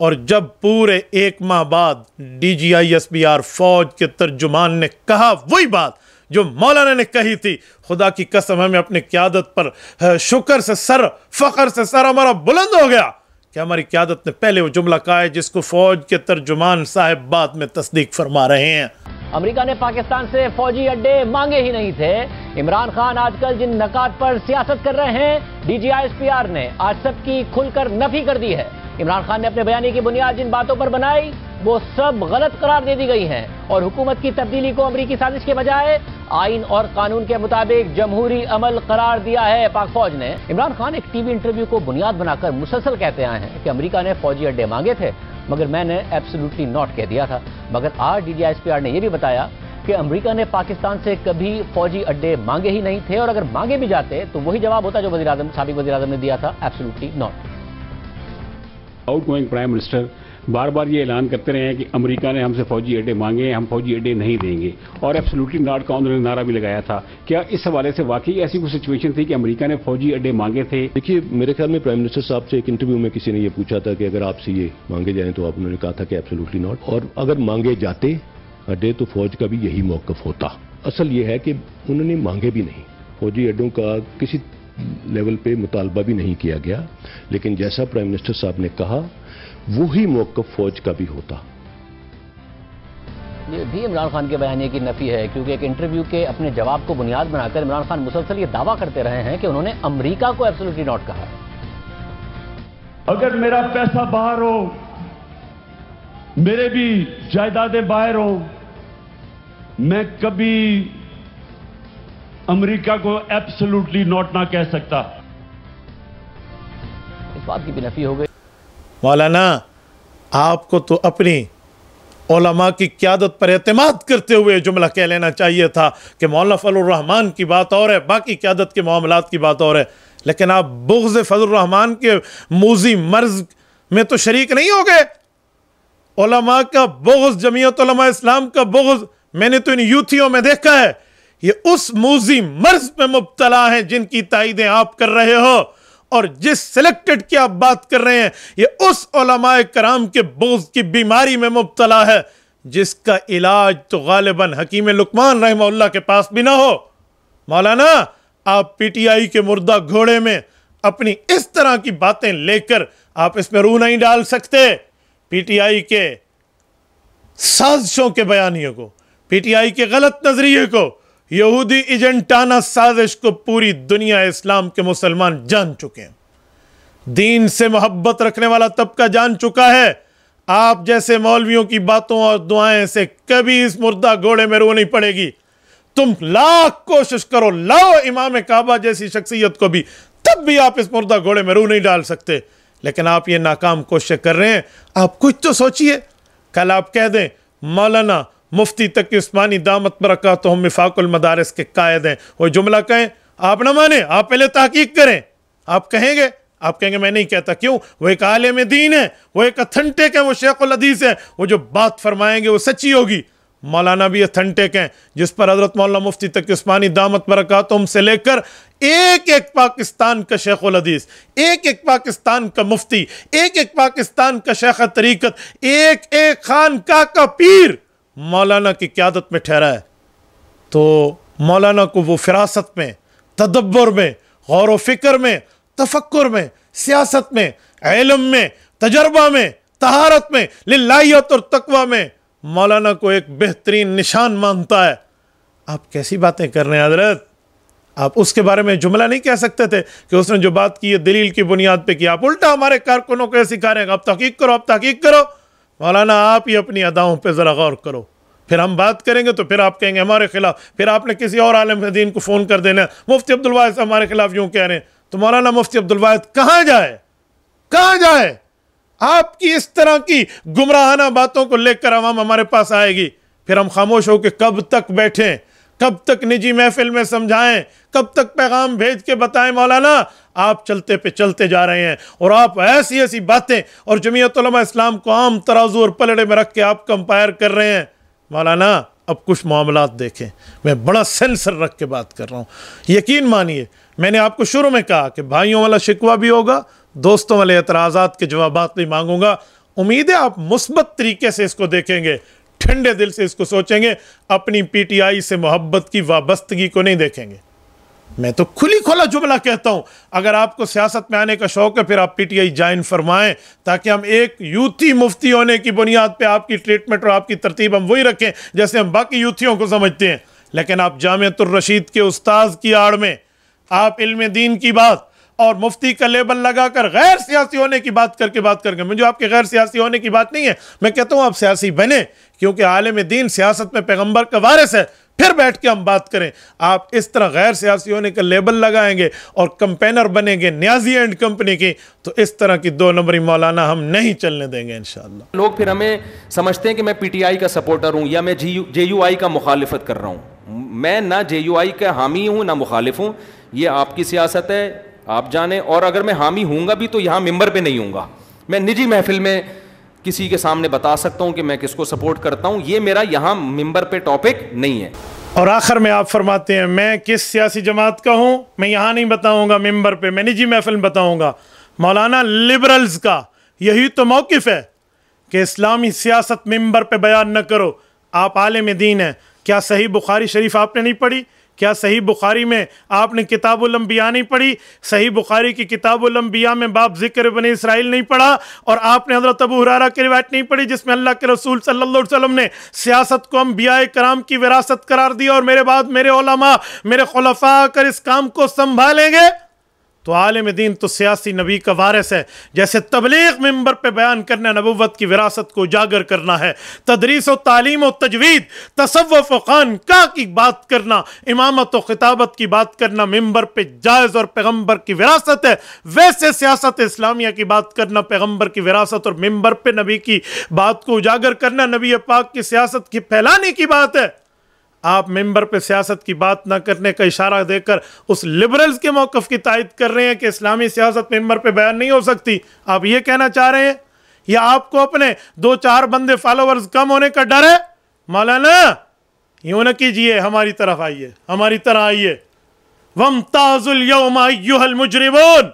और जब पूरे एक माह बाद D G I S P R फौज के तर्जुमान ने कहा वही बात जो मौलाना ने कही थी खुदा की कसम हमें अपनी क्यादत पर शुक्र से सर फखर से सर हमारा बुलंद हो गया कि हमारी क्यादत ने पहले वो जुमला कहा है जिसको फौज के तर्जुमान साहब बाद में तस्दीक फरमा रहे हैं अमेरिका ने पाकिस्तान से फौजी अड्डे मांगे ही नहीं थे इमरान खान आजकल जिन नकात पर सियासत कर रहे हैं डीजीआईएसपीआर ने आज सबकी खुलकर नफी कर दी है इमरान खान ने अपने बयानी की बुनियाद जिन बातों पर बनाई वो सब गलत करार दे दी गई हैं और हुकूमत की तब्दीली को अमरीकी साजिश के बजाय आइन और कानून के मुताबिक जमहूरी अमल करार दिया है पाक फौज ने इमरान खान एक टीवी इंटरव्यू को बुनियाद बनाकर मुसलसल कहते आए हैं कि अमरीका ने फौजी अड्डे मांगे थे मगर मैंने एब्सोल्यूटली नॉट कह दिया था मगर R D D S P R ने यह भी बताया कि अमेरिका ने पाकिस्तान से कभी फौजी अड्डे मांगे ही नहीं थे और अगर मांगे भी जाते तो वही जवाब होता जो वजी साबिक वजी ने दिया था absolutely not outgoing prime minister बार बार ये ऐलान करते रहे हैं कि अमेरिका ने हमसे फौजी अड्डे मांगे हैं हम फौजी अड्डे नहीं देंगे और एब्सोल्युटली नॉट का उन्होंने नारा भी लगाया था क्या इस हवाले से वाकई ऐसी कोई सिचुएशन थी कि अमेरिका ने फौजी अड्डे मांगे थे देखिए मेरे ख्याल में प्राइम मिनिस्टर साहब से एक इंटरव्यू में किसी ने यह पूछा था कि अगर आपसे ये मांगे जाए तो आप उन्होंने कहा था कि एब्सोल्युटली नॉट और अगर मांगे जाते अड्डे तो फौज का भी यही मौकफ होता असल ये है कि उन्होंने मांगे भी नहीं फौजी अड्डों का किसी लेवल पे मुतालबा भी नहीं किया गया लेकिन जैसा प्राइम मिनिस्टर साहब ने कहा वही मौकफ फौज का भी होता ये भी इमरान खान के बयानी की नफी है क्योंकि एक इंटरव्यू के अपने जवाब को बुनियाद बनाकर इमरान खान मुसलसल ये दावा करते रहे हैं कि उन्होंने अमरीका को एब्सोल्युटली नॉट कहा अगर मेरा पैसा बाहर हो मेरे भी जायदादें बाहर हो मैं कभी अमेरिका को एब्सोल्युटली नॉट ना कह सकता इस बात की भी हो गई मौलाना आपको तो अपनी ओलमा की क्यादत पर अतमाद करते हुए जुमला कह लेना चाहिए था कि मौला फजलरहमान की बात और है बाकी क्यादत के मामला की बात और है लेकिन आप बुग्ज़ फजलरहमान के मूजी मर्ज में तो शरीक नहीं हो गए ओलमा का बुग्ज़ जमीयत इस्लाम का बुग्ज़ मैंने तो इन यूथियों में देखा है ये उस मूजी मर्ज में मुबतला हैं जिनकी ताइदें आप कर रहे हो और जिस सिलेक्टेड की आप बात कर रहे हैं ये उस कराम के बोझ की बीमारी में मुबतला है जिसका इलाज तो गालिबा हकीम लुकमान रहमल्ला के पास भी ना हो मौलाना आप पीटीआई के मुर्दा घोड़े में अपनी इस तरह की बातें लेकर आप इसमें रूह नहीं डाल सकते पीटीआई के साजिशों के बयानियों को पीटीआई के गलत नजरिए को यहूदी एजेंटाना साजिश को पूरी दुनिया इस्लाम के मुसलमान जान चुके हैं दीन से मोहब्बत रखने वाला तबका जान चुका है आप जैसे मौलवियों की बातों और दुआएं से कभी इस मुर्दा घोड़े में रो नहीं पड़ेगी तुम लाख कोशिश करो लाओ इमाम काबा जैसी शख्सियत को भी तब भी आप इस मुर्दा घोड़े में रू नहीं डाल सकते लेकिन आप ये नाकाम कोशिश कर रहे हैं आप कुछ तो सोचिए कल आप कह दें मौलाना मुफ्ती तक की उस्मानी दामत बरका तो हम मदारस के कायद हैं वो जुमला कहें आप ना माने आप पहले तहकीक करें आप कहेंगे आप कहेंगे मैं नहीं कहता क्यों वो एक आलम दीन है वो एक अथंटिक है वो शेखुल हदीस है वो जो बात फरमाएंगे वो सच्ची होगी मौलाना भी अथंटिक हैं जिस पर हजरत मौलाना मुफ्ती तक उस्मानी दामत तो से लेकर एक एक पाकिस्तान का शेख हदीस एक एक पाकिस्तान का मुफ्ती एक एक पाकिस्तान का शेख तरीकत एक एक खान का, का पीर मौलाना की क्यादत में ठहरा है तो मौलाना को वो फिरासत में तदब्बर में गौर वफिक्र में तफक्र में सियासत में इलम में तजर्बा में तहारत में लाइत और तकवा में मौलाना को एक बेहतरीन निशान मानता है आप कैसी बातें कर रहे हैं हजरत आप उसके बारे में जुमला नहीं कह सकते थे कि उसने जो बात की है दलील की बुनियाद पर किया आप उल्टा हमारे कारकुनों को सिखा रहे हैं आप तहकीक करो आप तहकीक करो मौलाना आप ही अपनी अदाओं पर ज़रा गौर करो फिर हम बात करेंगे तो फिर आप कहेंगे हमारे खिलाफ फिर आपने किसी और आलम हदीन को फ़ोन कर देना मुफ्ती अब्दुलवाद हमारे खिलाफ यूँ कह रहे हैं तो मौलाना मुफ्ती अब्दुलवाद कहाँ जाए कहाँ जाए आपकी इस तरह की गुमराहाना बातों को लेकर आवाम हमारे पास आएगी फिर हम खामोश हो कि कब तक बैठें कब तक निजी महफिल में समझाएं कब तक पैगाम भेज के बताएं मौलाना आप चलते पे चलते जा रहे हैं और आप ऐसी ऐसी बातें और जमीयत इस्लाम को आम तराजू और पलड़े में रख के आप कंपायर कर रहे हैं मौलाना अब कुछ मामला देखें मैं बड़ा सेंसर रख के बात कर रहा हूँ यकीन मानिए मैंने आपको शुरू में कहा कि भाइयों वाला शिकवा भी होगा दोस्तों वाले एतराज़ा के जवाब भी मांगूंगा उम्मीद है आप मुस्बत तरीके से इसको देखेंगे ठंडे दिल से इसको सोचेंगे अपनी पीटीआई से मोहब्बत की वाबस्तगी को नहीं देखेंगे मैं तो खुली खुला जुमला कहता हूं अगर आपको सियासत में आने का शौक है फिर आप पीटीआई ज्वाइन फरमाएं ताकि हम एक यूथी मुफ्ती होने की बुनियाद पर आपकी ट्रीटमेंट और आपकी तरतीब हम वही रखें जैसे हम बाकी यूथियों को समझते हैं लेकिन आप जामतुलरशीद के उस्ताद की आड़ में आप इल्म दीन की बात और मुफ्ती का लेबल लगाकर गैर सियासी होने की बात करके बात करके मुझे आपके गैर सियासी होने की बात नहीं है मैं कहता हूँ आप सियासी बने क्योंकि आलम दीन सियासत में पैगम्बर का वारिस है फिर बैठ के हम बात करें आप इस तरह गैर सियासी होने का लेबल लगाएंगे और कंपेनर बनेंगे न्याजी एंड कंपनी की तो इस तरह की दो नंबरी मौलाना हम नहीं चलने देंगे इन लोग फिर हमें समझते हैं कि मैं पीटीआई का सपोर्टर हूँ या मैं जे यू आई का मुखालफत कर रहा हूँ मैं ना जे यू आई का हामी हूँ ना मुखालिफ हूँ ये आपकी सियासत है आप जाने और अगर मैं हामी हूँगा भी तो यहाँ मेम्बर पे नहीं हूँगा मैं निजी महफिल में किसी के सामने बता सकता हूँ कि मैं किसको सपोर्ट करता हूँ ये मेरा यहाँ मेम्बर पे टॉपिक नहीं है और आखिर में आप फरमाते हैं मैं किस सियासी जमात का हूँ मैं यहाँ नहीं बताऊँगा मेम्बर पर मैं निजी महफिल में बताऊँगा मौलाना लिबरल्स का यही तो मौकफ है कि इस्लामी सियासत मेम्बर पर बयान न करो आप आलम दीन हैं क्या सही बुखारी शरीफ आपने नहीं पढ़ी क्या सही बुखारी में आपने लम्बिया नहीं पढ़ी सही बुखारी की किताबुलम्बिया में बाप जिक्र बने इसराइल नहीं पढ़ा और आपने हजरत अबू हरारा की रिवायत नहीं पढ़ी जिसमें अल्लाह के रसूल सल्लाम ने सियासत को अम्बिया कराम की विरासत करार दिया और मेरे बाद मेरे ओलमा मेरे खलफा कर इस काम को संभालेंगे तो आलम दीन तो सियासी नबी का वारस है जैसे तबलीग मंबर पर बयान करना नबूत की विरासत को उजागर करना है तदरीस व तालीम व तजवीद खान का की बात करना इमामत व खिताबत की बात करना मंबर पर जायज़ और पैगम्बर की विरासत है वैसे सियासत इस्लामिया की बात करना पैगम्बर की विरासत और मंबर पर नबी की बात को उजागर करना नबी पाक की सियासत की फैलाने की बात है आप मेंबर पे सियासत की बात ना करने का इशारा देकर उस लिबरल्स के मौकफ की तायद कर रहे हैं कि इस्लामी सियासत मेंबर पे बयान नहीं हो सकती आप ये कहना चाह रहे हैं या आपको अपने दो चार बंदे फॉलोअर्स कम होने का डर है मौलाना यूं न कीजिए हमारी तरफ आइए हमारी तरह आइए वम ताजुल मुजरिमोन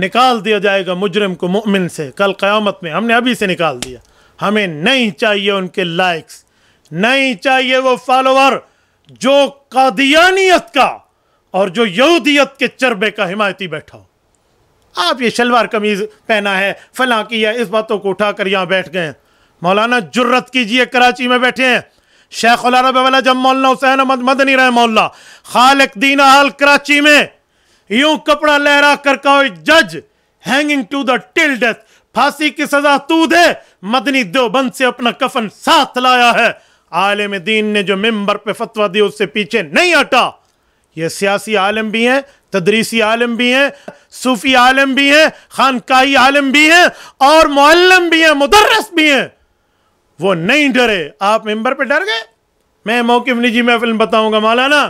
निकाल दिया जाएगा मुजरिम को मुमिन से कल क्यामत में हमने अभी से निकाल दिया हमें नहीं चाहिए उनके लाइक्स नहीं चाहिए वो फॉलोअर जो कादियानियत का और जो यहूदियत के चरबे का हिमायती बैठा हो आप ये शलवार कमीज पहना है फला की है इस बातों को उठाकर यहां बैठ गए मौलाना जुर्रत कीजिए कराची में बैठे हैं शेख उलारब वाला जब मौलाना हुसैन अहमद मदनी रहे मौला खालिक दीना हाल कराची में यूं कपड़ा लहरा कर का जज hanging to the till death फांसी की सजा तू दे मदनी देवबंद से अपना कफन साथ लाया है आलम दीन ने जो मेम्बर पर फतवा दिया उससे पीछे नहीं हटा ये सियासी आलम भी हैं तदरीसी आलम भी हैं सूफी आलम भी हैं खानकाई आलम भी हैं और मुल्लम भी हैं मुदर्रस भी हैं वो नहीं डरे आप मेंबर पे डर गए मैं मौकफ निजी महफिल बताऊंगा मौलाना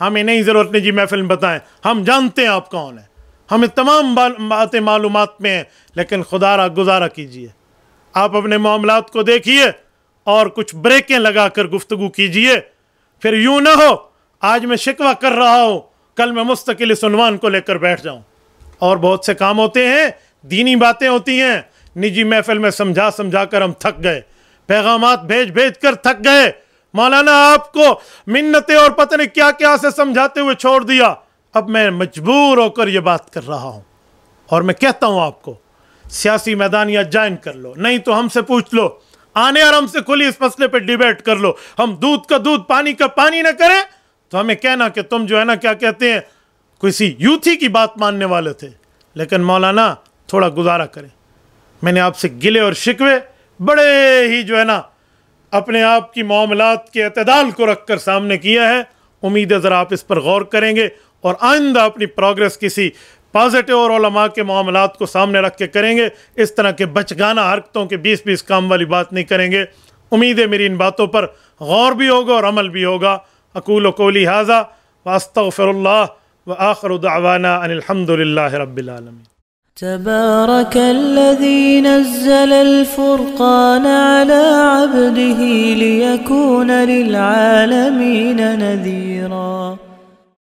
हमें नहीं ज़रूरत निजी महफिल बताएं हम जानते हैं आप कौन हैं हमें तमाम बातें मालूम में हैं लेकिन खुदा गुजारा कीजिए आप अपने मामला को देखिए और कुछ ब्रेकें लगाकर गुफ्तगु कीजिए फिर यूं ना हो आज मैं शिकवा कर रहा हूं कल मैं मुस्तकिल सुनवान को लेकर बैठ जाऊं और बहुत से काम होते हैं दीनी बातें होती हैं निजी महफिल में समझा समझा कर हम थक गए पैगाम भेज भेज कर थक गए मौलाना आपको मिन्नतें और पता नहीं क्या क्या से समझाते हुए छोड़ दिया अब मैं मजबूर होकर ये बात कर रहा हूँ और मैं कहता हूँ आपको सियासी या ज्वाइन कर लो नहीं तो हमसे पूछ लो आने और हमसे खुली इस मसले पे डिबेट कर लो हम दूध का दूध पानी का पानी ना करें तो हमें कहना कि तुम जो है ना क्या कहते हैं किसी यूथी की बात मानने वाले थे लेकिन मौलाना थोड़ा गुजारा करें मैंने आपसे गिले और शिकवे बड़े ही जो है ना अपने आप की मामलात के अतदाल को रख कर सामने किया है उम्मीद है ज़रा आप इस पर गौर करेंगे और आइंदा अपनी प्रोग्रेस किसी पॉजिटिव और ओलमा के मामला को सामने रख के करेंगे इस तरह के बचगाना हरकतों के बीस बीस काम वाली बात नहीं करेंगे उम्मीद है मेरी इन बातों पर गौर भी होगा और अमल भी होगा अकूल हाजा वास्तव फिर व आखर उदावाना अनिलहमदिल्ला रबालमी تبارك الذي نزل الفرقان على عبده ليكون للعالمين نذيراً